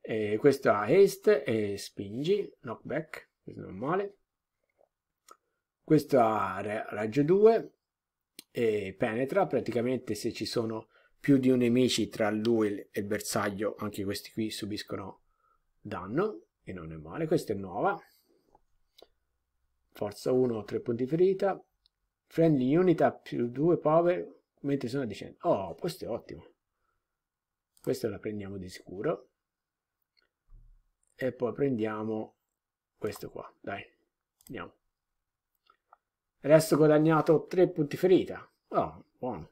E questo ha haste e spingi, knockback, questo non male. Questo ha raggio 2 e penetra, praticamente se ci sono più di un nemici tra lui e il bersaglio, anche questi qui subiscono danno, e non è male, questa è nuova. Forza 1, 3 punti ferita, friendly unit ha più 2 power, mentre sono dicendo, oh, questo è ottimo. Questa la prendiamo di sicuro. E poi prendiamo questo qua, dai, andiamo. Resto guadagnato 3 punti ferita. Oh, buono.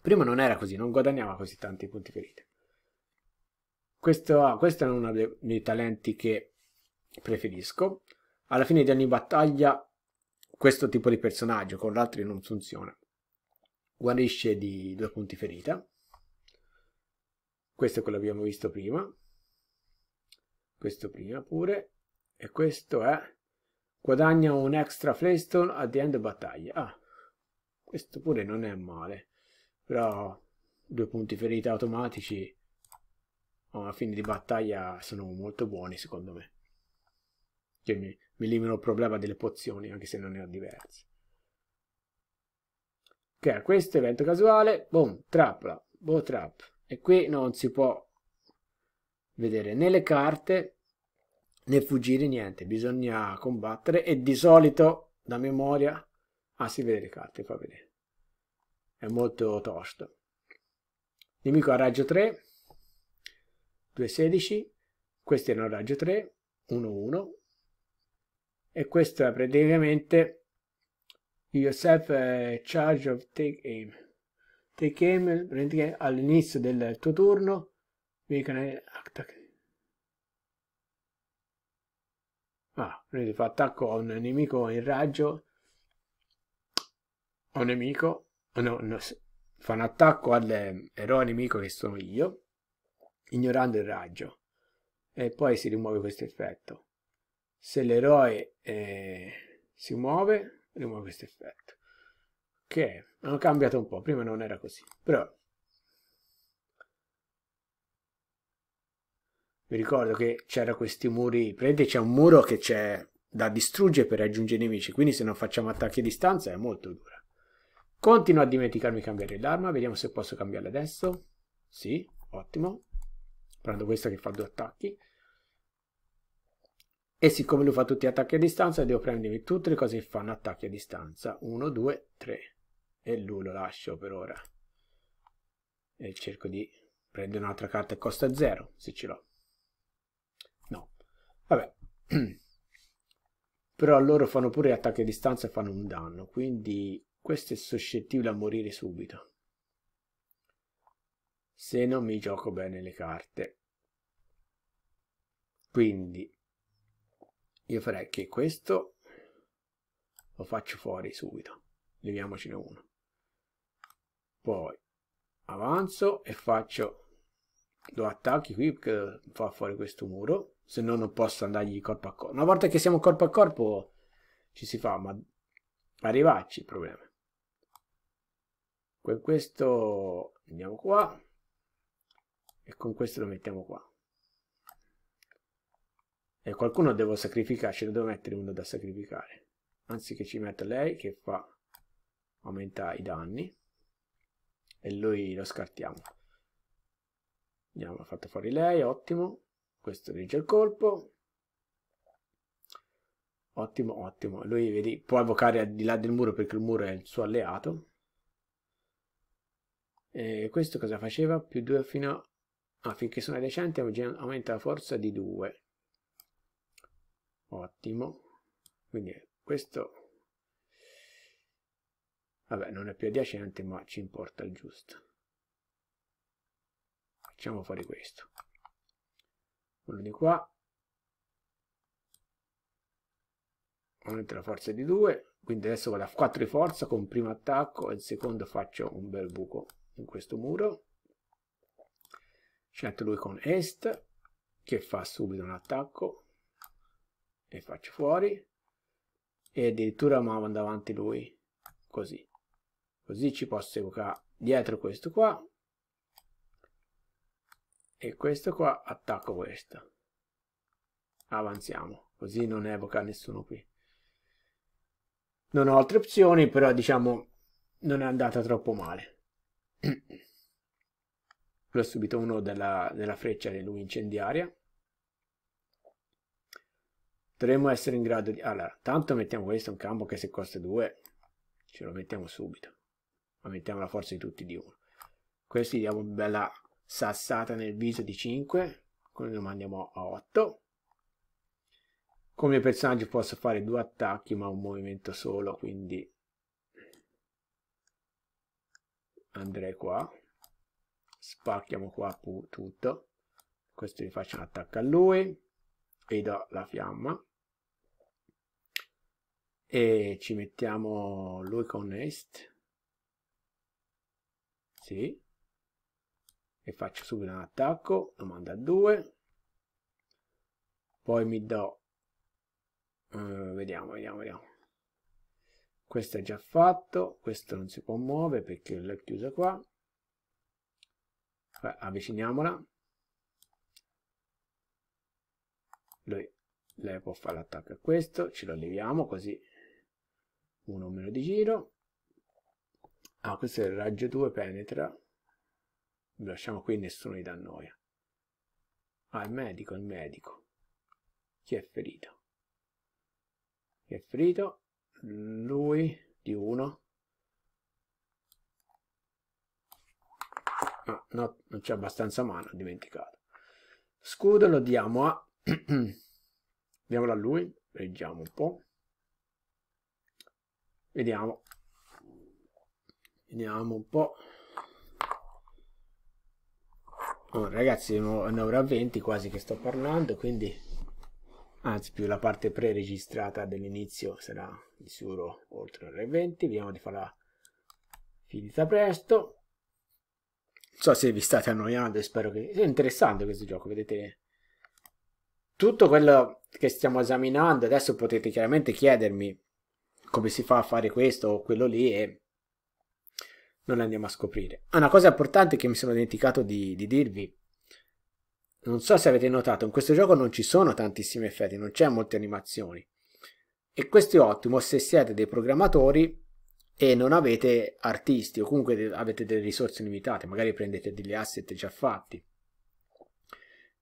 Prima non era così, non guadagnava così tanti punti ferite. Questo, questo è uno dei miei talenti che preferisco. Alla fine di ogni battaglia questo tipo di personaggio con l'altro non funziona. Guarisce di due punti ferita. Questo è quello che abbiamo visto prima. Questo prima pure. E questo è guadagna un extra flaystone at the end of battaglia. Ah, questo pure non è male però due punti ferita automatici a fine di battaglia sono molto buoni secondo me che mi, mi eliminano il problema delle pozioni anche se non ne ho diversi ok questo evento casuale boom trappola boh trap e qui non si può vedere né le carte né fuggire niente bisogna combattere e di solito da memoria ah si vede le carte fa vedere è molto tosto nemico a raggio 3 2 16 questi erano a raggio 3 1 1 e questo è praticamente yourself eh, charge of take aim take aim all'inizio del tuo turno Ah, attack fa attacco a un nemico in raggio a un nemico no, no, fa un attacco all'eroe nemico che sono io, ignorando il raggio. E poi si rimuove questo effetto. Se l'eroe eh, si muove, rimuove questo effetto. Che hanno cambiato un po', prima non era così. Però vi ricordo che c'era questi muri, prendete c'è un muro che c'è da distruggere per raggiungere i nemici, quindi se non facciamo attacchi a distanza è molto dura. Continuo a dimenticarmi di cambiare l'arma, vediamo se posso cambiarla adesso. Sì, ottimo. Prendo questa che fa due attacchi. E siccome lui fa tutti gli attacchi a distanza, devo prendermi tutte le cose che fanno attacchi a distanza. 1, 2, 3. E lui lo lascio per ora. E cerco di prendere un'altra carta che costa 0, se ce l'ho. No. Vabbè. Però loro fanno pure attacchi a distanza e fanno un danno, quindi questo è suscettibile a morire subito. Se non mi gioco bene le carte. Quindi io farei che questo lo faccio fuori subito. Leviamocene uno. Poi avanzo e faccio lo attacchi qui perché fa fuori questo muro se no non posso andargli corpo a corpo una volta che siamo corpo a corpo ci si fa ma arrivarci il problema con questo andiamo qua e con questo lo mettiamo qua e qualcuno devo sacrificare ce ne devo mettere uno da sacrificare anziché ci metto lei che fa aumenta i danni e lui lo scartiamo andiamo fatto fuori lei ottimo questo regge il colpo ottimo ottimo lui vedi, può evocare al di là del muro perché il muro è il suo alleato eh, questo cosa faceva? Più 2 fino a... Ah, finché sono adiacenti aumenta la forza di 2. Ottimo. Quindi questo... Vabbè, non è più adiacente, ma ci importa il giusto. Facciamo fuori questo. Quello di qua. Aumenta la forza di 2. Quindi adesso vado a 4 di forza con primo attacco e il secondo faccio un bel buco in questo muro scelto lui con est che fa subito un attacco e faccio fuori e addirittura ma mando avanti lui così così ci posso evocare dietro questo qua e questo qua attacco questo avanziamo così non evoca nessuno qui non ho altre opzioni però diciamo non è andata troppo male quello è subito uno della, della freccia di lui incendiaria. Dovremmo essere in grado di... Allora, tanto mettiamo questo in campo che se costa 2 ce lo mettiamo subito. Ma mettiamo la forza di tutti di 1. Questo gli diamo una bella sassata nel viso di 5. Quindi lo mandiamo a 8. Come personaggio posso fare due attacchi ma un movimento solo, quindi andrei qua spacchiamo qua tutto questo gli faccio un attacco a lui e do la fiamma e ci mettiamo lui con est sì e faccio subito un attacco lo mando a 2 poi mi do uh, vediamo vediamo vediamo questo è già fatto, questo non si può muovere perché l'ho chiusa qua, avviciniamola, Lui, lei può fare l'attacco a questo, ce lo leviamo così uno meno di giro, ah questo è il raggio 2 penetra, lo lasciamo qui nessuno gli dà noia, ah il medico, il medico, chi è ferito? Chi è ferito? lui di 1 ah, no, non c'è abbastanza mano, ho dimenticato scudo lo diamo a diamolo a lui leggiamo un po' vediamo vediamo un po' oh, ragazzi è ne ora 20 quasi che sto parlando quindi anzi più la parte pre-registrata dell'inizio sarà misuro oltre le 20 vediamo di farla finita presto non so se vi state annoiando spero che sia interessante questo gioco vedete tutto quello che stiamo esaminando adesso potete chiaramente chiedermi come si fa a fare questo o quello lì e non andiamo a scoprire ah, una cosa importante che mi sono dimenticato di, di dirvi non so se avete notato in questo gioco non ci sono tantissimi effetti non c'è molte animazioni e questo è ottimo se siete dei programmatori e non avete artisti o comunque avete delle risorse limitate, magari prendete degli asset già fatti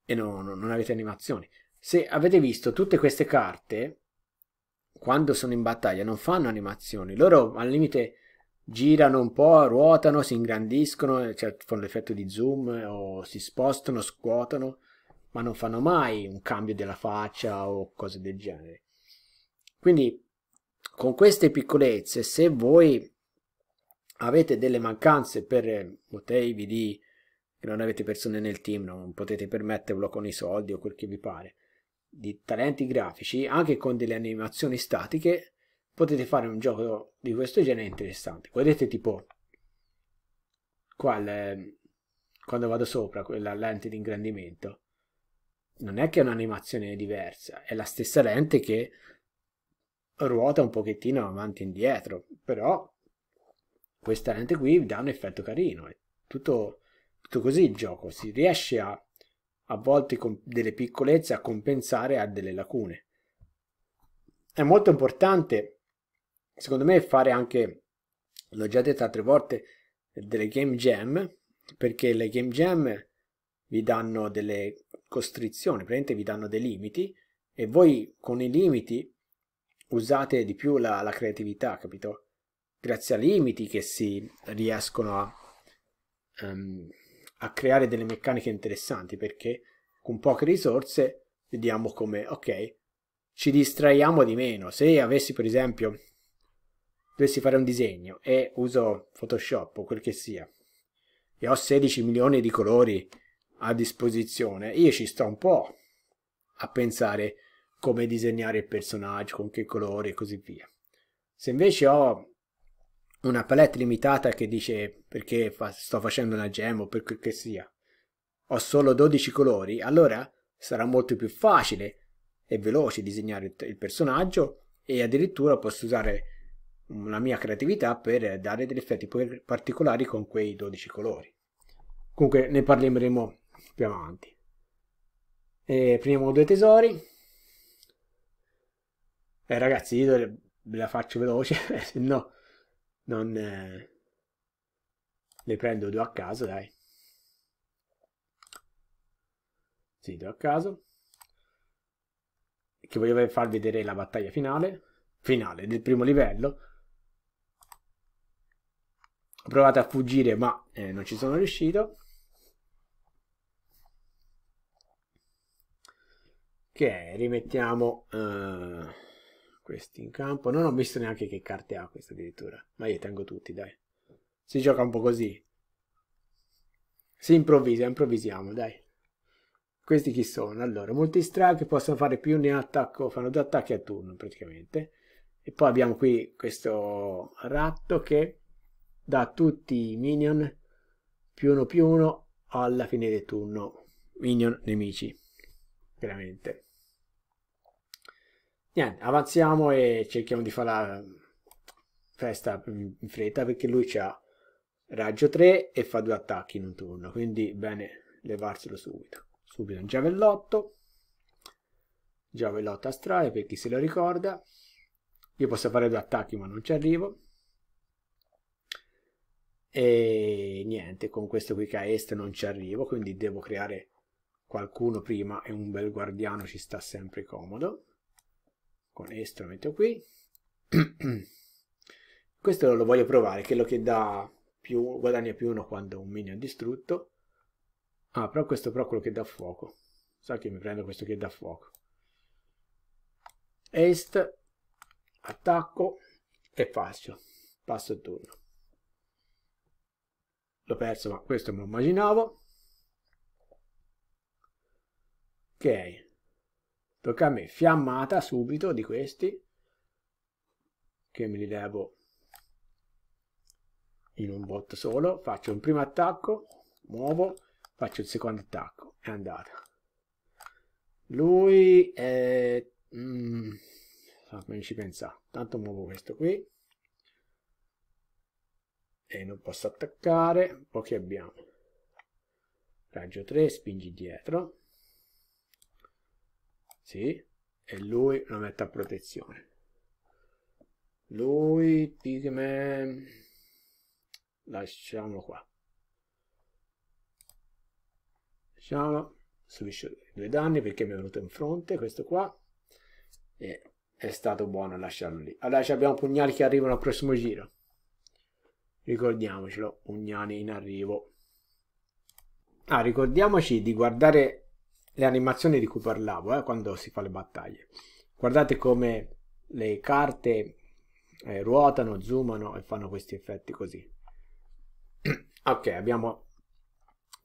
e non, non avete animazioni. Se avete visto tutte queste carte, quando sono in battaglia non fanno animazioni, loro al limite girano un po', ruotano, si ingrandiscono, cioè fanno l'effetto di zoom o si spostano, scuotono, ma non fanno mai un cambio della faccia o cose del genere. Quindi con queste piccolezze, se voi avete delle mancanze per motivi di che non avete persone nel team, non potete permettervelo con i soldi o quel che vi pare, di talenti grafici, anche con delle animazioni statiche, potete fare un gioco di questo genere interessante. Vedete tipo qua ehm, quando vado sopra quella lente di ingrandimento non è che è un'animazione diversa, è la stessa lente che ruota un pochettino avanti e indietro, però questa lente qui dà un effetto carino, è tutto, tutto così il gioco, si riesce a, a volte con delle piccolezze a compensare a delle lacune. È molto importante, secondo me, fare anche, l'ho già detto altre volte, delle game jam, perché le game jam vi danno delle costrizioni, praticamente vi danno dei limiti, e voi con i limiti usate di più la, la creatività, capito? Grazie a limiti che si riescono a, um, a creare delle meccaniche interessanti perché con poche risorse vediamo come, ok, ci distraiamo di meno. Se avessi per esempio, dovessi fare un disegno e uso Photoshop o quel che sia e ho 16 milioni di colori a disposizione, io ci sto un po' a pensare come disegnare il personaggio, con che colore e così via. Se invece ho una palette limitata che dice perché fa, sto facendo una gem o per quel che sia, ho solo 12 colori, allora sarà molto più facile e veloce disegnare il personaggio e addirittura posso usare la mia creatività per dare degli effetti particolari con quei 12 colori. Comunque ne parleremo più avanti. E prendiamo due tesori eh ragazzi io ve la faccio veloce, eh, se no non eh, ne prendo due a caso, dai. Sì, due a caso. Che voglio far vedere la battaglia finale, finale del primo livello. Ho provato a fuggire ma eh, non ci sono riuscito. Ok, rimettiamo... Uh questi in campo. Non ho visto neanche che carte ha questa addirittura. Ma io tengo tutti, dai. Si gioca un po' così. Si improvvisa, improvvisiamo, dai. Questi chi sono? Allora, molti strike possono fare più ne attacco, fanno due attacchi a turno praticamente. E poi abbiamo qui questo ratto che dà tutti i minion più uno più uno alla fine del turno. Minion nemici. Veramente niente, avanziamo e cerchiamo di fare la festa in fretta perché lui ha raggio 3 e fa due attacchi in un turno, quindi bene levarselo subito. Subito un giavellotto, giavellotto astrale per chi se lo ricorda. Io posso fare due attacchi ma non ci arrivo. E niente, con questo qui che a est non ci arrivo, quindi devo creare qualcuno prima e un bel guardiano ci sta sempre comodo con est lo metto qui questo lo voglio provare che è quello che dà più guadagna più uno quando un minion è distrutto ah però questo però quello che dà fuoco sa che mi prendo questo che dà fuoco est attacco e faccio passo il turno l'ho perso ma questo me lo immaginavo ok Tocca a me. Fiammata subito di questi. Che me li levo in un bot solo. Faccio un primo attacco. Muovo. Faccio il secondo attacco. È andata. Lui è... Mm, fammi ci pensare. Tanto muovo questo qui. E non posso attaccare. Pochi abbiamo. Raggio 3, spingi dietro. Sì, e lui lo mette a protezione. Lui, Pigman, lasciamolo qua. Lasciamolo, subisce due danni perché mi è venuto in fronte questo qua. E è stato buono lasciarlo lì. Allora abbiamo pugnali che arrivano al prossimo giro. Ricordiamocelo, pugnali in arrivo. Ah, ricordiamoci di guardare le animazioni di cui parlavo eh, quando si fa le battaglie. Guardate come le carte eh, ruotano, zoomano e fanno questi effetti così. ok, abbiamo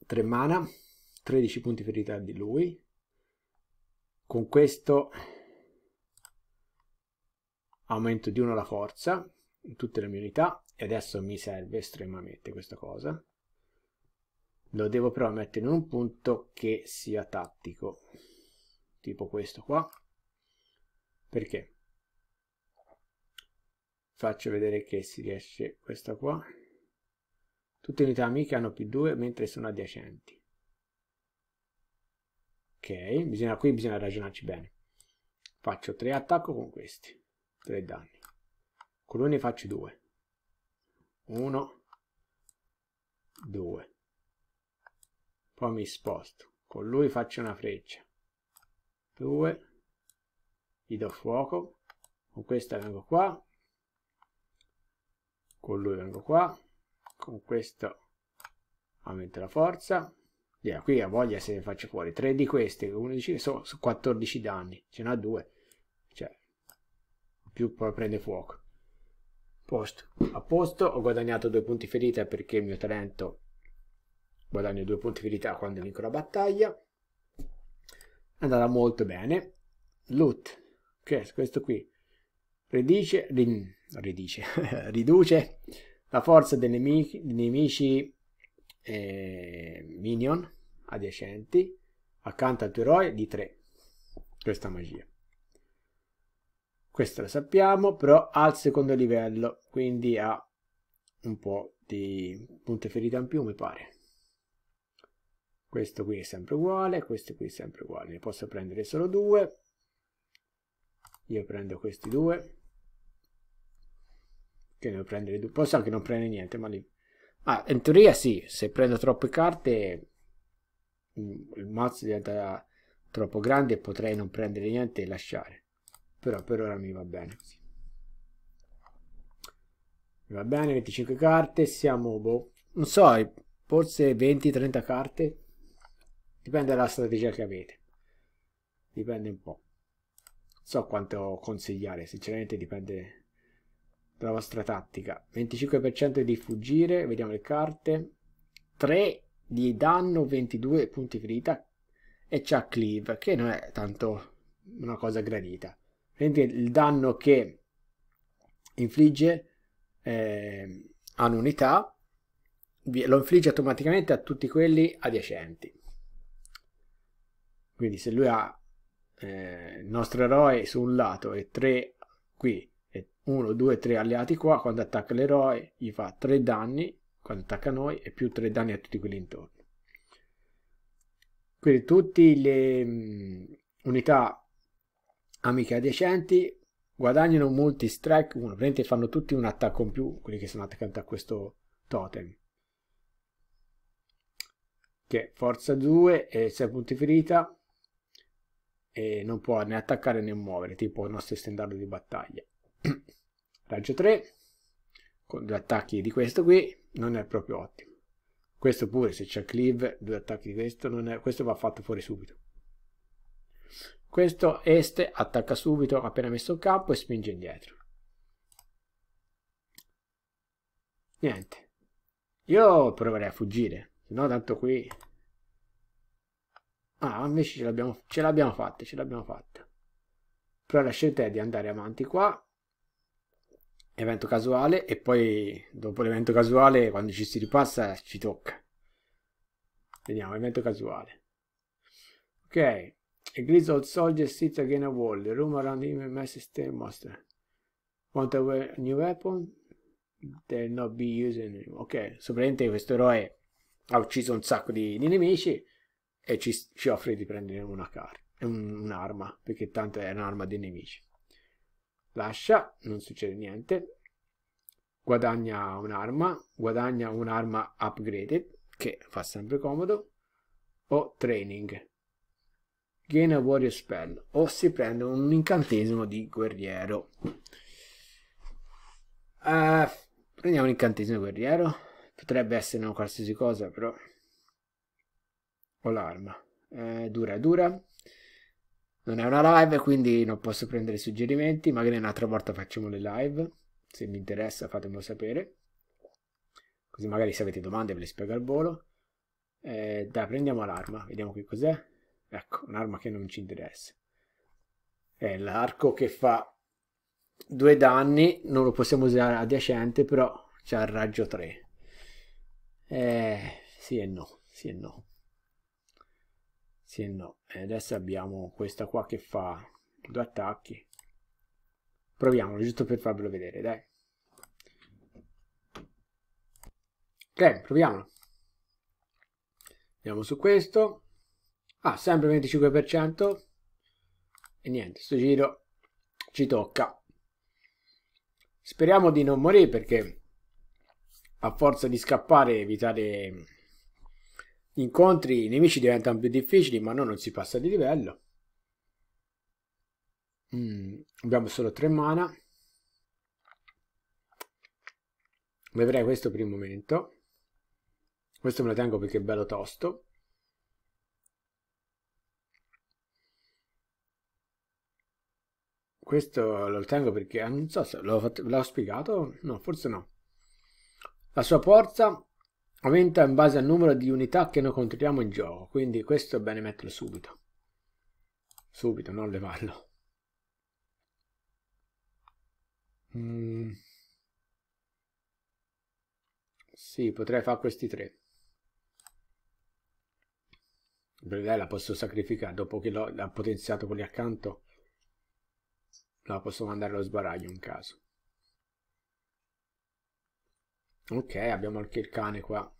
3 mana, 13 punti ferita di lui. Con questo aumento di 1 la forza in tutte le mie unità e adesso mi serve estremamente questa cosa lo devo però mettere in un punto che sia tattico tipo questo qua perché faccio vedere che si riesce questa qua tutte le unità amiche hanno più 2 mentre sono adiacenti ok bisogna, qui bisogna ragionarci bene faccio 3 attacco con questi 3 danni con l'uno ne faccio 2 1 2 poi mi sposto con lui faccio una freccia 2 gli do fuoco con questa vengo qua con lui vengo qua con questo aumento la forza yeah, qui ha voglia se ne faccio fuori 3 di queste 11 sono 14 danni ce n'ha due cioè più poi prende fuoco posto a posto ho guadagnato due punti ferita perché il mio talento guadagno due punti verità quando vinco la battaglia è andata molto bene loot che è questo qui ridice, rin, ridice riduce la forza dei nemici, dei nemici eh, minion adiacenti accanto al tuo eroe di 3 questa magia questo lo sappiamo però al secondo livello quindi ha un po' di punte ferite in più mi pare questo qui è sempre uguale, questo qui è sempre uguale, ne posso prendere solo due, io prendo questi due, che devo prendere due, posso anche non prendere niente, ma li... Ah, in teoria sì, se prendo troppe carte mm, il mazzo diventa troppo grande e potrei non prendere niente e lasciare, però per ora mi va bene così. Mi va bene, 25 carte, siamo, boh, non so, forse 20-30 carte Dipende dalla strategia che avete. Dipende un po'. so quanto consigliare, sinceramente dipende dalla vostra tattica. 25% di fuggire, vediamo le carte. 3 di danno, 22 punti ferita e c'ha cleave, che non è tanto una cosa gradita. il danno che infligge eh, a un'unità lo infligge automaticamente a tutti quelli adiacenti. Quindi se lui ha eh, il nostro eroe su un lato e 3 qui, e 1, 2, 3 alleati qua, quando attacca l'eroe gli fa 3 danni, quando attacca noi, e più 3 danni a tutti quelli intorno. Quindi tutte le mh, mm, unità amiche adiacenti guadagnano multi strike 1, praticamente fanno tutti un attacco in più, quelli che sono attaccati a questo totem. Che è forza 2 e 6 punti ferita, e non può né attaccare né muovere, tipo il nostro standard di battaglia. Raggio 3, con due attacchi di questo qui, non è proprio ottimo. Questo pure, se c'è cleave, due attacchi di questo, è, questo va fatto fuori subito. Questo este attacca subito appena messo in campo e spinge indietro. Niente. Io proverei a fuggire, se no tanto qui Ah, invece ce l'abbiamo, ce l'abbiamo fatta, ce l'abbiamo fatta. Però la scelta è di andare avanti qua, evento casuale, e poi dopo l'evento casuale, quando ci si ripassa, ci tocca. Vediamo, evento casuale. Ok, a grizzled soldier sits again a wall, the room around him masses the monster. Want a new weapon? They'll not be used anymore. Ok, soprattutto questo eroe ha ucciso un sacco di, di nemici, e ci, ci offre di prendere una car- un'arma, perché tanto è un'arma dei nemici. Lascia, non succede niente, guadagna un'arma, guadagna un'arma upgraded, che fa sempre comodo, o training. Gain a warrior spell, o si prende un incantesimo di guerriero. Uh, prendiamo un incantesimo guerriero, potrebbe essere una qualsiasi cosa, però ho l'arma. Eh, dura, dura. Non è una live, quindi non posso prendere suggerimenti. Magari un'altra volta facciamo le live. Se vi interessa fatemelo sapere. Così magari se avete domande ve le spiego al volo. Eh, dai, prendiamo l'arma. Vediamo che cos'è. Ecco, un'arma che non ci interessa. È l'arco che fa due danni. Non lo possiamo usare adiacente, però c'ha il raggio 3. Eh, sì e no, sì e no sì e no e adesso abbiamo questa qua che fa due attacchi proviamolo giusto per farvelo vedere dai ok proviamolo andiamo su questo ah sempre 25% e niente sto giro ci tocca speriamo di non morire perché a forza di scappare evitare gli incontri, i nemici diventano più difficili, ma no, non si passa di livello. Mm, abbiamo solo tre mana. Bevrei questo per il momento. Questo me lo tengo perché è bello tosto. Questo lo tengo perché, ah, non so se l'ho spiegato, no, forse no. La sua forza aumenta in base al numero di unità che noi controlliamo in gioco quindi questo è bene metterlo subito subito non levarlo mm. sì potrei fare questi tre perché la posso sacrificare dopo che l'ho potenziato quelli accanto la posso mandare allo sbaraglio in caso Ok, abbiamo anche il cane qua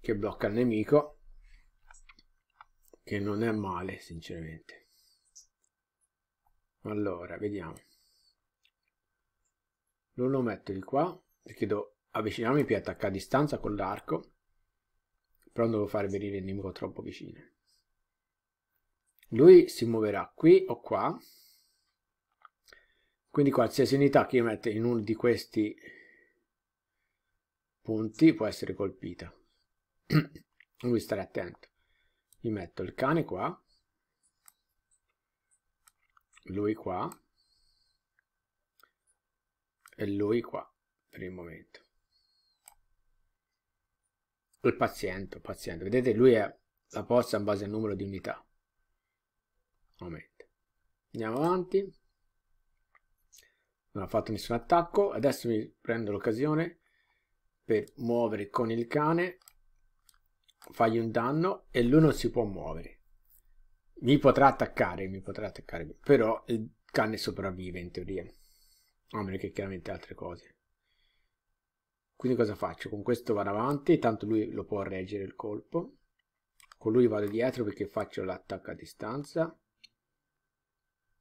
che blocca il nemico, che non è male sinceramente. Allora, vediamo. Non lo metto di qua, perché devo avvicinarmi più attaccare a distanza con l'arco, però non devo fare venire il nemico troppo vicino. Lui si muoverà qui o qua, quindi qualsiasi unità che io metto in uno di questi punti può essere colpita. Devo stare attento. Gli metto il cane qua, lui qua e lui qua per il momento. Il paziente, paziente. Vedete, lui è la posta in base al numero di unità. Aumenta. Andiamo avanti. Non ha fatto nessun attacco. Adesso mi prendo l'occasione per muovere con il cane fagli un danno e lui non si può muovere mi potrà attaccare mi potrà attaccare però il cane sopravvive in teoria a meno che chiaramente altre cose quindi cosa faccio? con questo vado avanti tanto lui lo può reggere il colpo con lui vado dietro perché faccio l'attacco a distanza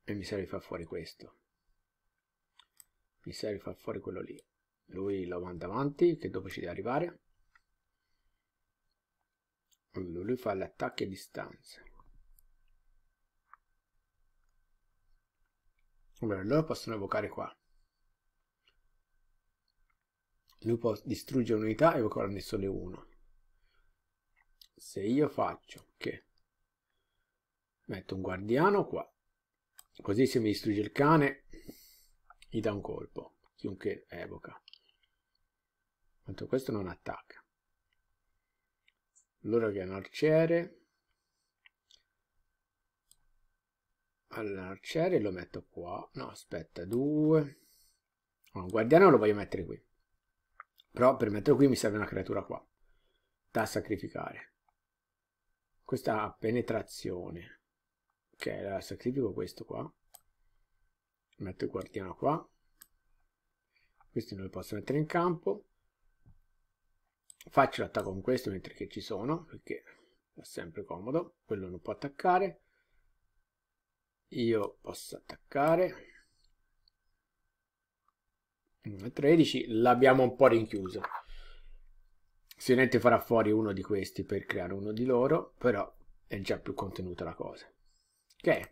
e mi serve far fuori questo mi serve far fuori quello lì lui lo manda avanti che dopo ci deve arrivare allora lui fa gli attacchi a distanza allora loro possono evocare qua lui può distruggere un'unità e evocarne solo uno se io faccio che metto un guardiano qua così se mi distrugge il cane gli dà un colpo chiunque evoca quanto questo non attacca. Allora che è un arciere. Allora, l'arciere lo metto qua. No, aspetta, due. Oh, un guardiano lo voglio mettere qui. Però per metterlo qui mi serve una creatura qua. Da sacrificare. Questa ha penetrazione. Ok, la sacrifico questo qua. Metto il guardiano qua. Questi non li posso mettere in campo faccio l'attacco con questo mentre che ci sono perché è sempre comodo quello non può attaccare io posso attaccare 13 l'abbiamo un po' rinchiuso se niente farà fuori uno di questi per creare uno di loro però è già più contenuta la cosa ok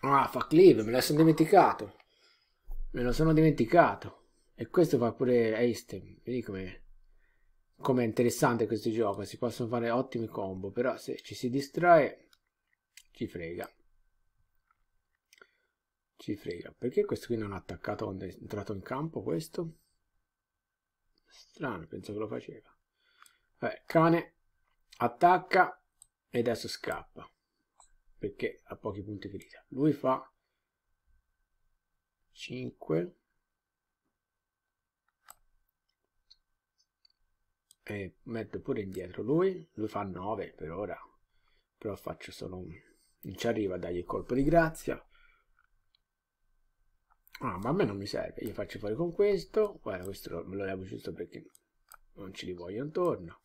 ah fa cleave me la sono dimenticato me lo sono dimenticato e questo fa pure Einstein. Vedi come com è interessante questo gioco. Si possono fare ottimi combo. Però se ci si distrae, ci frega. Ci frega. Perché questo qui non ha attaccato quando è entrato in campo? Questo? Strano, penso che lo faceva. Vabbè, cane attacca e adesso scappa. Perché ha pochi punti di vita. Lui fa 5 e metto pure indietro lui, lui fa 9 per ora, però faccio solo un... non ci arriva a dargli il colpo di grazia. Ah, ma a me non mi serve, io faccio fuori con questo, guarda questo me lo levo giusto perché non ce li voglio intorno.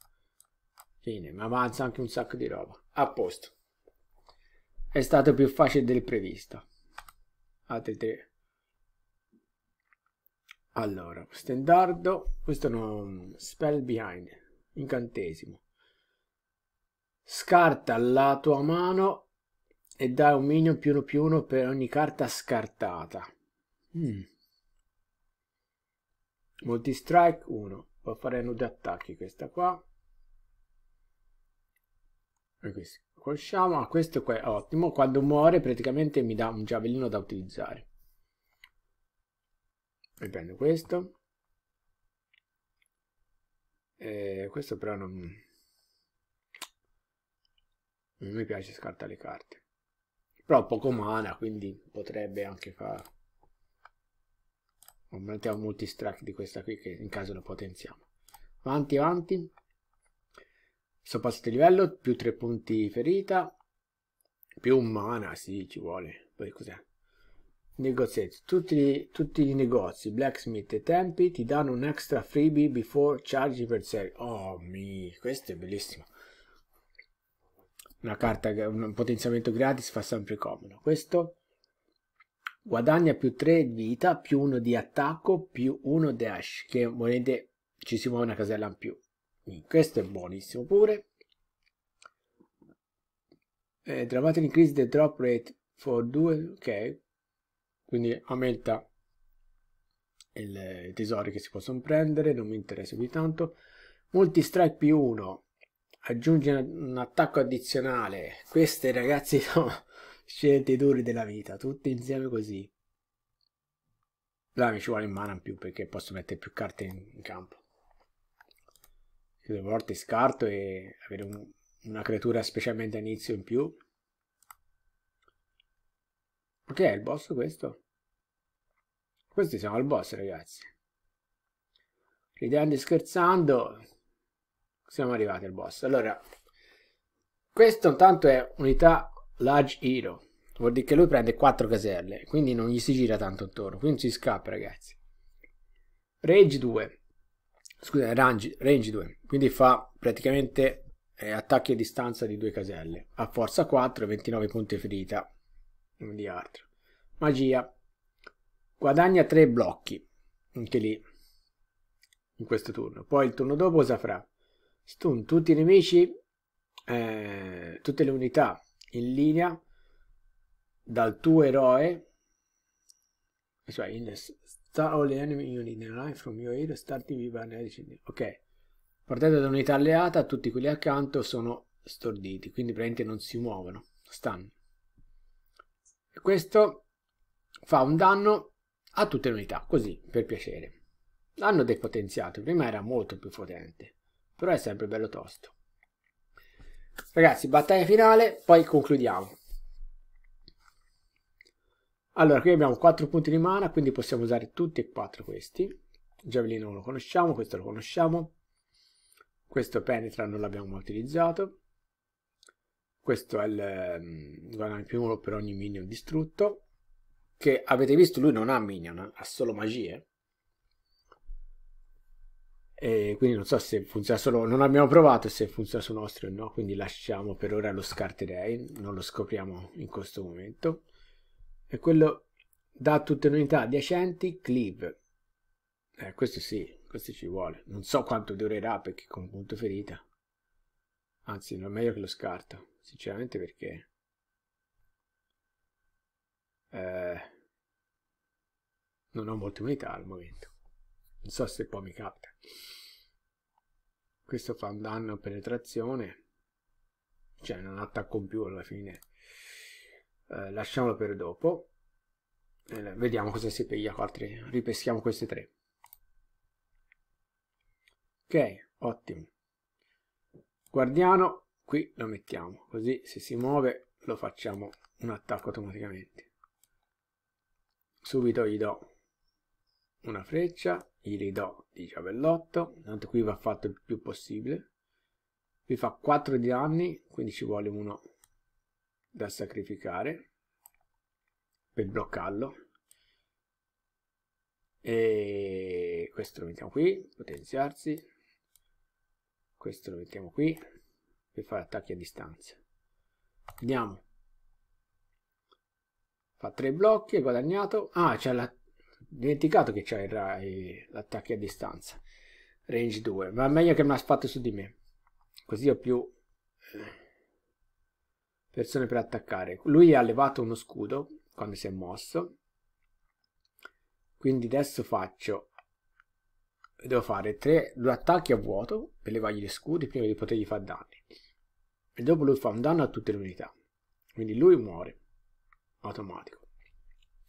Fine, mi avanza anche un sacco di roba. A posto. È stato più facile del previsto. Altri tre. Allora, stendardo, questo è uno mm, spell behind, incantesimo. Scarta la tua mano e dai un minion più uno più uno per ogni carta scartata. Mm. Multi strike 1, può fare nude attacchi questa qua. E questo conosciamo, ah, questo qua è ottimo, quando muore praticamente mi dà un giavellino da utilizzare riprendo questo e questo però non, non mi piace scarta le carte però poco mana quindi potrebbe anche fare mettiamo molti strack di questa qui che in caso la potenziamo avanti avanti sono passato di livello più 3 punti ferita più un mana si sì, ci vuole poi cos'è negozietti, tutti, tutti i negozi, blacksmith e tempi ti danno un extra freebie before charge per serie. Oh mi, questo è bellissimo. Una carta, un potenziamento gratis fa sempre comodo. Questo guadagna più 3 vita, più 1 di attacco, più 1 dash, che volete ci si muove una casella in più. questo è buonissimo pure. Eh, dramatic increase the drop rate for 2, ok, quindi aumenta il, i tesori che si possono prendere non mi interessa più tanto Multi strike più 1 aggiunge un attacco addizionale queste ragazzi sono scelte duri della vita tutte insieme così là mi ci vuole in mana in più perché posso mettere più carte in, in campo due volte scarto e avere un, una creatura specialmente a inizio in più ok è il boss questo questi siamo al boss, ragazzi. Ridendo e scherzando, siamo arrivati al boss. Allora, questo intanto è unità Large Hero. Vuol dire che lui prende 4 caselle, quindi non gli si gira tanto intorno, quindi si scappa, ragazzi. Range 2. Scusa, range, range 2. Quindi fa praticamente eh, attacchi a distanza di 2 caselle. A forza 4 e 29 punti ferita. Non di altro. Magia guadagna 3 blocchi, anche lì, in questo turno. Poi il turno dopo cosa farà? Stun tutti i nemici, eh, tutte le unità in linea dal tuo eroe, cioè in start all the enemy unit in line from your hero starting with Ok, partendo da un'unità alleata, tutti quelli accanto sono storditi, quindi praticamente non si muovono, stanno. E questo fa un danno a tutte le unità, così, per piacere. L'hanno depotenziato, prima era molto più potente, però è sempre bello tosto. Ragazzi, battaglia finale, poi concludiamo. Allora, qui abbiamo 4 punti di mana, quindi possiamo usare tutti e 4 questi. Giavellino lo conosciamo, questo lo conosciamo. Questo penetra non l'abbiamo mai utilizzato. Questo è il mm, guadagno più uno per ogni minion distrutto che avete visto lui non ha minion, ha solo magie. E quindi non so se funziona solo, non abbiamo provato se funziona su nostro o no, quindi lasciamo per ora lo scarterei, non lo scopriamo in questo momento. E quello da tutte le unità adiacenti, cleave. Eh, questo sì, questo ci vuole. Non so quanto durerà perché con punto ferita. Anzi, non è meglio che lo scarto, sinceramente perché... Eh, non ho molte unità al momento non so se poi mi capita questo fa un danno a penetrazione cioè non attacco più alla fine eh, lasciamolo per dopo eh, vediamo cosa si piglia altre ripeschiamo queste tre ok ottimo guardiano qui lo mettiamo così se si muove lo facciamo un attacco automaticamente subito gli do una freccia, gli ridò di giavellotto, tanto qui va fatto il più possibile. Qui fa 4 di danni, quindi ci vuole uno da sacrificare per bloccarlo. E questo lo mettiamo qui, potenziarsi. Questo lo mettiamo qui per fare attacchi a distanza. Vediamo. Fa 3 blocchi, è guadagnato. Ah, c'è la dimenticato che c'è gli attacchi a distanza range 2 ma meglio che me l'ha fatto su di me così ho più eh, persone per attaccare lui ha levato uno scudo quando si è mosso quindi adesso faccio devo fare tre, due attacchi a vuoto per levargli gli scudi prima di potergli fare danni e dopo lui fa un danno a tutte le unità quindi lui muore automatico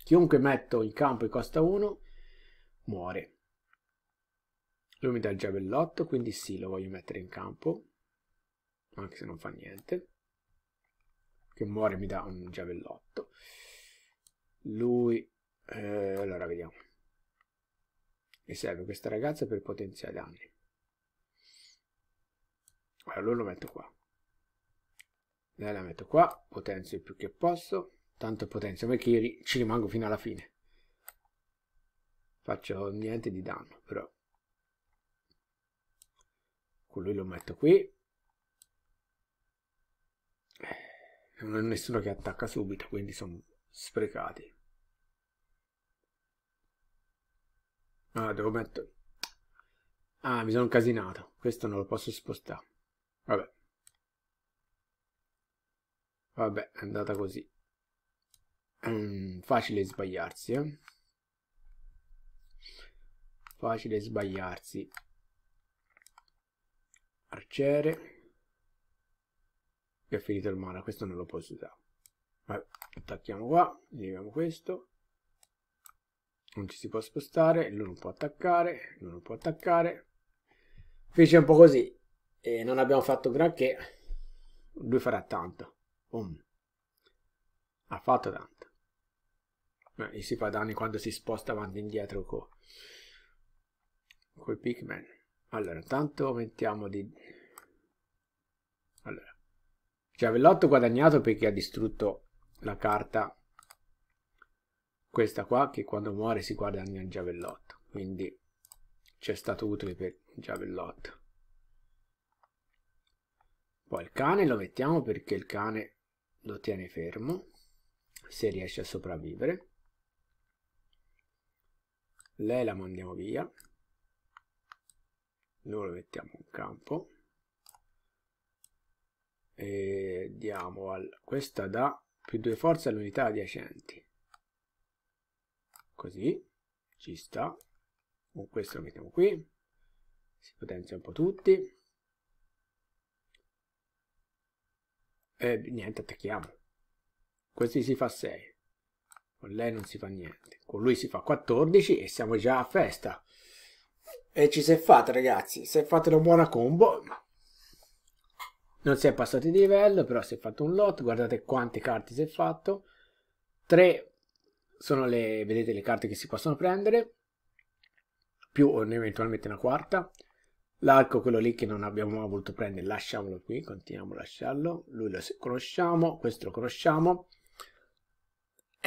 Chiunque metto in campo e costa 1 muore. Lui mi dà il giavellotto, quindi sì, lo voglio mettere in campo. Anche se non fa niente. Che muore mi dà un giavellotto. Lui... Eh, allora, vediamo. Mi serve questa ragazza per potenziare danni. Allora, lo metto qua. Lei la metto qua, potenzio il più che posso tanto potenza perché io ci rimango fino alla fine faccio niente di danno però quello lo metto qui non è nessuno che attacca subito quindi sono sprecati ah devo mettere ah mi sono incasinato questo non lo posso spostare vabbè vabbè è andata così Mm, facile sbagliarsi, eh? Facile sbagliarsi. Arciere. E finito il mana, questo non lo posso usare. Vabbè, attacchiamo qua, leviamo questo. Non ci si può spostare, lui non può attaccare, lui non può attaccare. Finisce un po' così. E non abbiamo fatto granché. Lui farà tanto. Boom. Ha fatto tanto. Beh, si fa danni quando si sposta avanti e indietro con col Pikmin. Allora, intanto mettiamo di... Allora. Giavellotto guadagnato perché ha distrutto la carta. Questa qua, che quando muore si guadagna il giavellotto. Quindi c'è stato utile per giavellotto. Poi il cane lo mettiamo perché il cane lo tiene fermo. Se riesce a sopravvivere lei la mandiamo via noi lo mettiamo in campo e diamo al, questa da più due forze all'unità adiacenti così ci sta con questo lo mettiamo qui si potenzia un po' tutti e niente attacchiamo questi si fa 6 con lei non si fa niente, con lui si fa 14 e siamo già a festa. E ci si è fatta ragazzi, si è fatta una buona combo. Non si è passati di livello, però si è fatto un lot, guardate quante carte si è fatto. 3 sono le, vedete, le carte che si possono prendere, più eventualmente una quarta. L'arco, quello lì che non abbiamo mai voluto prendere, lasciamolo qui, continuiamo a lasciarlo. Lui lo conosciamo, questo lo conosciamo.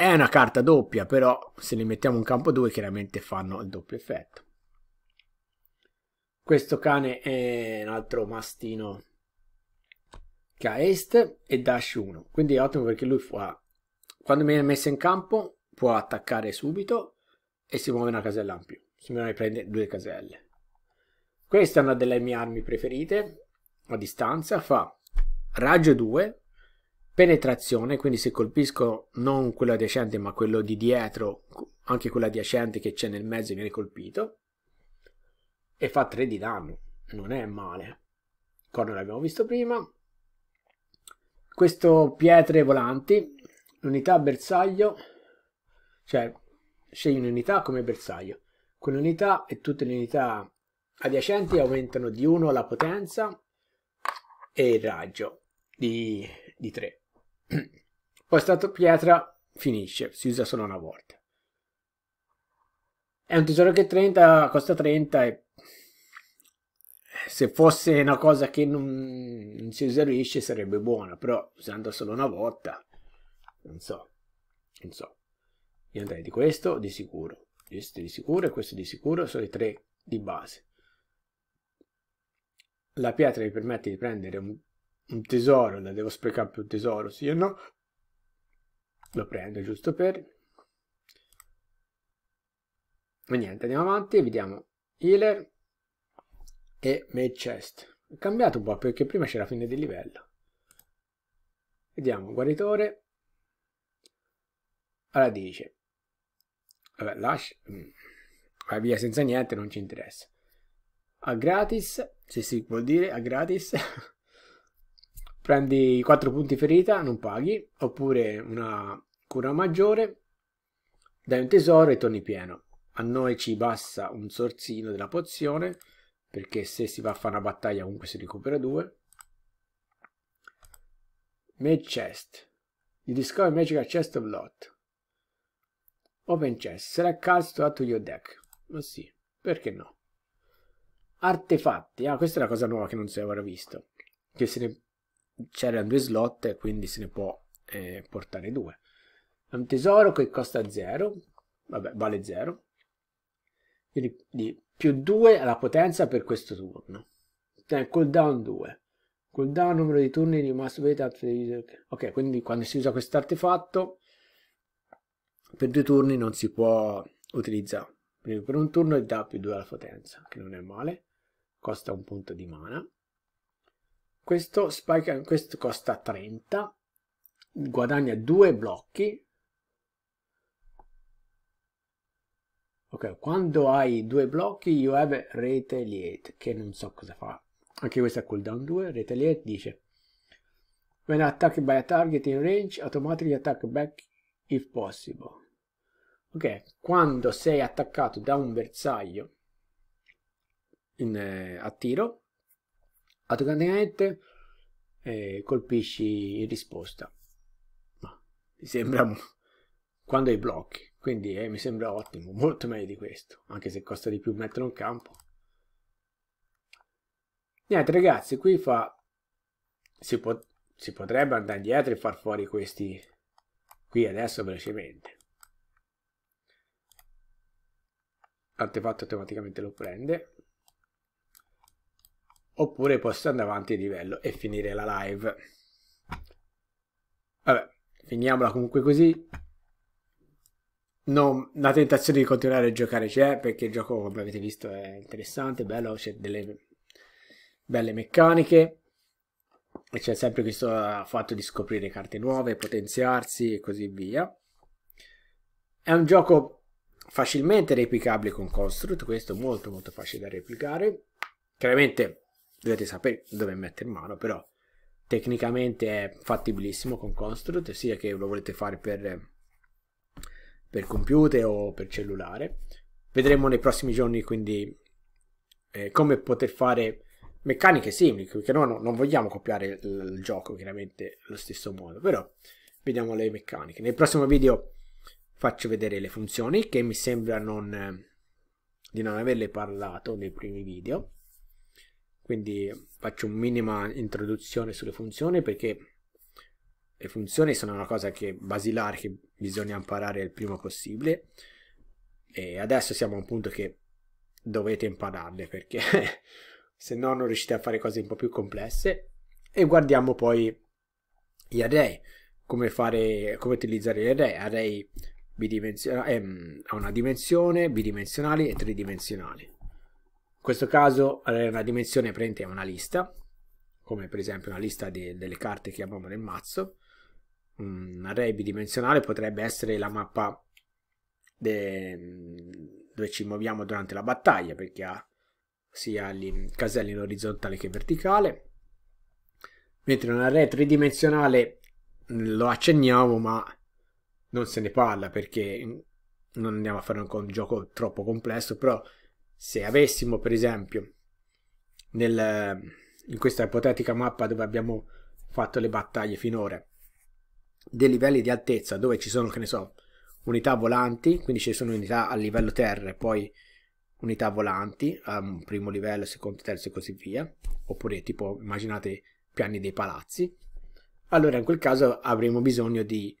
È una carta doppia, però se ne mettiamo in campo due chiaramente fanno il doppio effetto. Questo cane è un altro mastino che ha est e dash 1, quindi è ottimo perché lui fa, quando viene messo in campo può attaccare subito e si muove una casella in più, si prende due caselle. Questa è una delle mie armi preferite, a distanza, fa raggio 2, penetrazione, quindi se colpisco non quello adiacente ma quello di dietro, anche quello adiacente che c'è nel mezzo viene colpito, e fa 3 di danno, non è male. Corno l'abbiamo visto prima. Questo pietre volanti, l'unità bersaglio, cioè scegli un'unità come bersaglio. Quell'unità e tutte le unità adiacenti aumentano di 1 la potenza e il raggio di, di 3. Poi stato pietra finisce, si usa solo una volta. È un tesoro che 30, costa 30 e se fosse una cosa che non, non si esaurisce sarebbe buona, però usando solo una volta, non so, non so. Io andrei di questo di sicuro, questo di sicuro e questo di sicuro, sono i tre di base. La pietra mi permette di prendere un un tesoro, ne devo sprecare più tesoro, sì o no? Lo prendo giusto per... Ma niente, andiamo avanti, vediamo healer e made chest. È cambiato un po' perché prima c'era fine di livello. Vediamo, guaritore. Allora dice... Vabbè, lascia... Mm. Vai via senza niente, non ci interessa. A gratis, se si vuol dire a gratis... prendi 4 punti ferita, non paghi, oppure una cura maggiore, dai un tesoro e torni pieno. A noi ci basta un sorsino della pozione, perché se si va a fare una battaglia comunque si recupera 2. Mage chest. You discover magical chest of lot. Open chest. Sarà caso to add to your deck. Ma sì, perché no? Artefatti. Ah, questa è una cosa nuova che non si è ancora visto. Che se ne c'erano due slot e quindi se ne può eh, portare due. È un tesoro che costa 0, vabbè, vale 0, quindi di più 2 alla potenza per questo turno. Eh, cooldown 2. Cooldown numero di turni rimasto per Ok, quindi quando si usa questo artefatto per due turni non si può utilizzare. Per un turno dà più 2 alla potenza, che non è male, costa un punto di mana questo, spike, questo costa 30, guadagna due blocchi. Ok, quando hai due blocchi, you have retaliate, che non so cosa fa. Anche questa è cooldown 2, retaliate dice When attacked by a target in range, automatically attack back if possible. Ok, quando sei attaccato da un bersaglio in, eh, a tiro, automaticamente eh, colpisci in risposta. Ma mi sembra quando hai blocchi, quindi eh, mi sembra ottimo, molto meglio di questo, anche se costa di più metterlo in campo. Niente ragazzi, qui fa si, pot... si potrebbe andare indietro e far fuori questi qui adesso velocemente. L'artefatto automaticamente lo prende oppure posso andare avanti di livello e finire la live. Vabbè, finiamola comunque così. Non, la tentazione di continuare a giocare c'è perché il gioco, come avete visto, è interessante, bello, c'è delle belle meccaniche e c'è sempre questo eh, fatto di scoprire carte nuove, potenziarsi e così via. È un gioco facilmente replicabile con Construct, questo è molto molto facile da replicare. Chiaramente dovete sapere dove mettere mano, però tecnicamente è fattibilissimo con Construct, sia che lo volete fare per, per computer o per cellulare. Vedremo nei prossimi giorni quindi eh, come poter fare meccaniche simili, perché noi non vogliamo copiare il, il gioco chiaramente allo stesso modo, però vediamo le meccaniche. Nel prossimo video faccio vedere le funzioni che mi sembra non, di non averle parlato nei primi video quindi faccio un minima introduzione sulle funzioni perché le funzioni sono una cosa che basilare che bisogna imparare il prima possibile e adesso siamo a un punto che dovete impararle perché se no non riuscite a fare cose un po' più complesse e guardiamo poi gli array come fare come utilizzare gli array array bidimensionali ehm, a una dimensione bidimensionali e tridimensionali questo caso è eh, una dimensione prende una lista, come per esempio una lista di, delle carte che abbiamo nel mazzo. Mm, un array bidimensionale potrebbe essere la mappa de, dove ci muoviamo durante la battaglia, perché ha sia il casello in orizzontale che verticale. Mentre un array tridimensionale mm, lo accenniamo, ma non se ne parla perché mm, non andiamo a fare un gioco troppo complesso, però se avessimo per esempio nel, in questa ipotetica mappa dove abbiamo fatto le battaglie finora dei livelli di altezza dove ci sono che ne so unità volanti quindi ci sono unità a livello terra e poi unità volanti a primo livello secondo terzo e così via oppure tipo immaginate piani dei palazzi allora in quel caso avremo bisogno di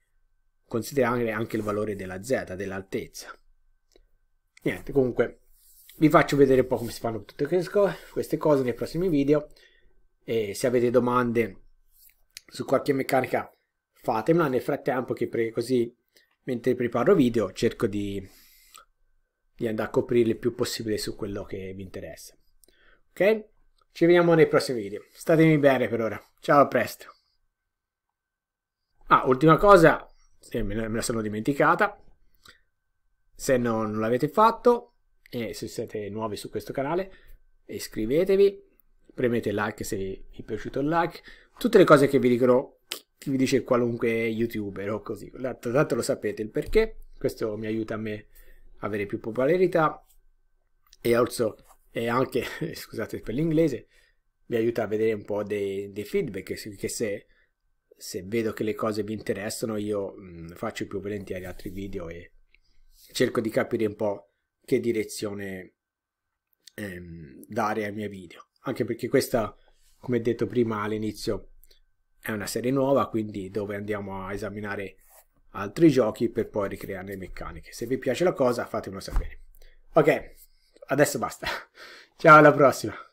considerare anche il valore della z dell'altezza niente comunque vi faccio vedere un po' come si fanno tutte queste cose nei prossimi video e se avete domande su qualche meccanica fatemela nel frattempo che così mentre preparo video cerco di, di andare a coprire il più possibile su quello che vi interessa ok? Ci vediamo nei prossimi video statemi bene per ora ciao a presto ah ultima cosa me la sono dimenticata se non l'avete fatto e se siete nuovi su questo canale iscrivetevi, premete like se vi è piaciuto il like, tutte le cose che vi dicono, che vi dice qualunque youtuber o così, tanto, lo sapete il perché, questo mi aiuta a me a avere più popolarità e, also, e anche, scusate per l'inglese, mi aiuta a vedere un po' dei, dei feedback, che se, se, vedo che le cose vi interessano io mh, mm, faccio più volentieri altri video e cerco di capire un po' che direzione ehm, dare ai miei video. Anche perché questa, come detto prima all'inizio, è una serie nuova, quindi dove andiamo a esaminare altri giochi per poi ricreare le meccaniche. Se vi piace la cosa fatemelo sapere. Ok, adesso basta. Ciao, alla prossima!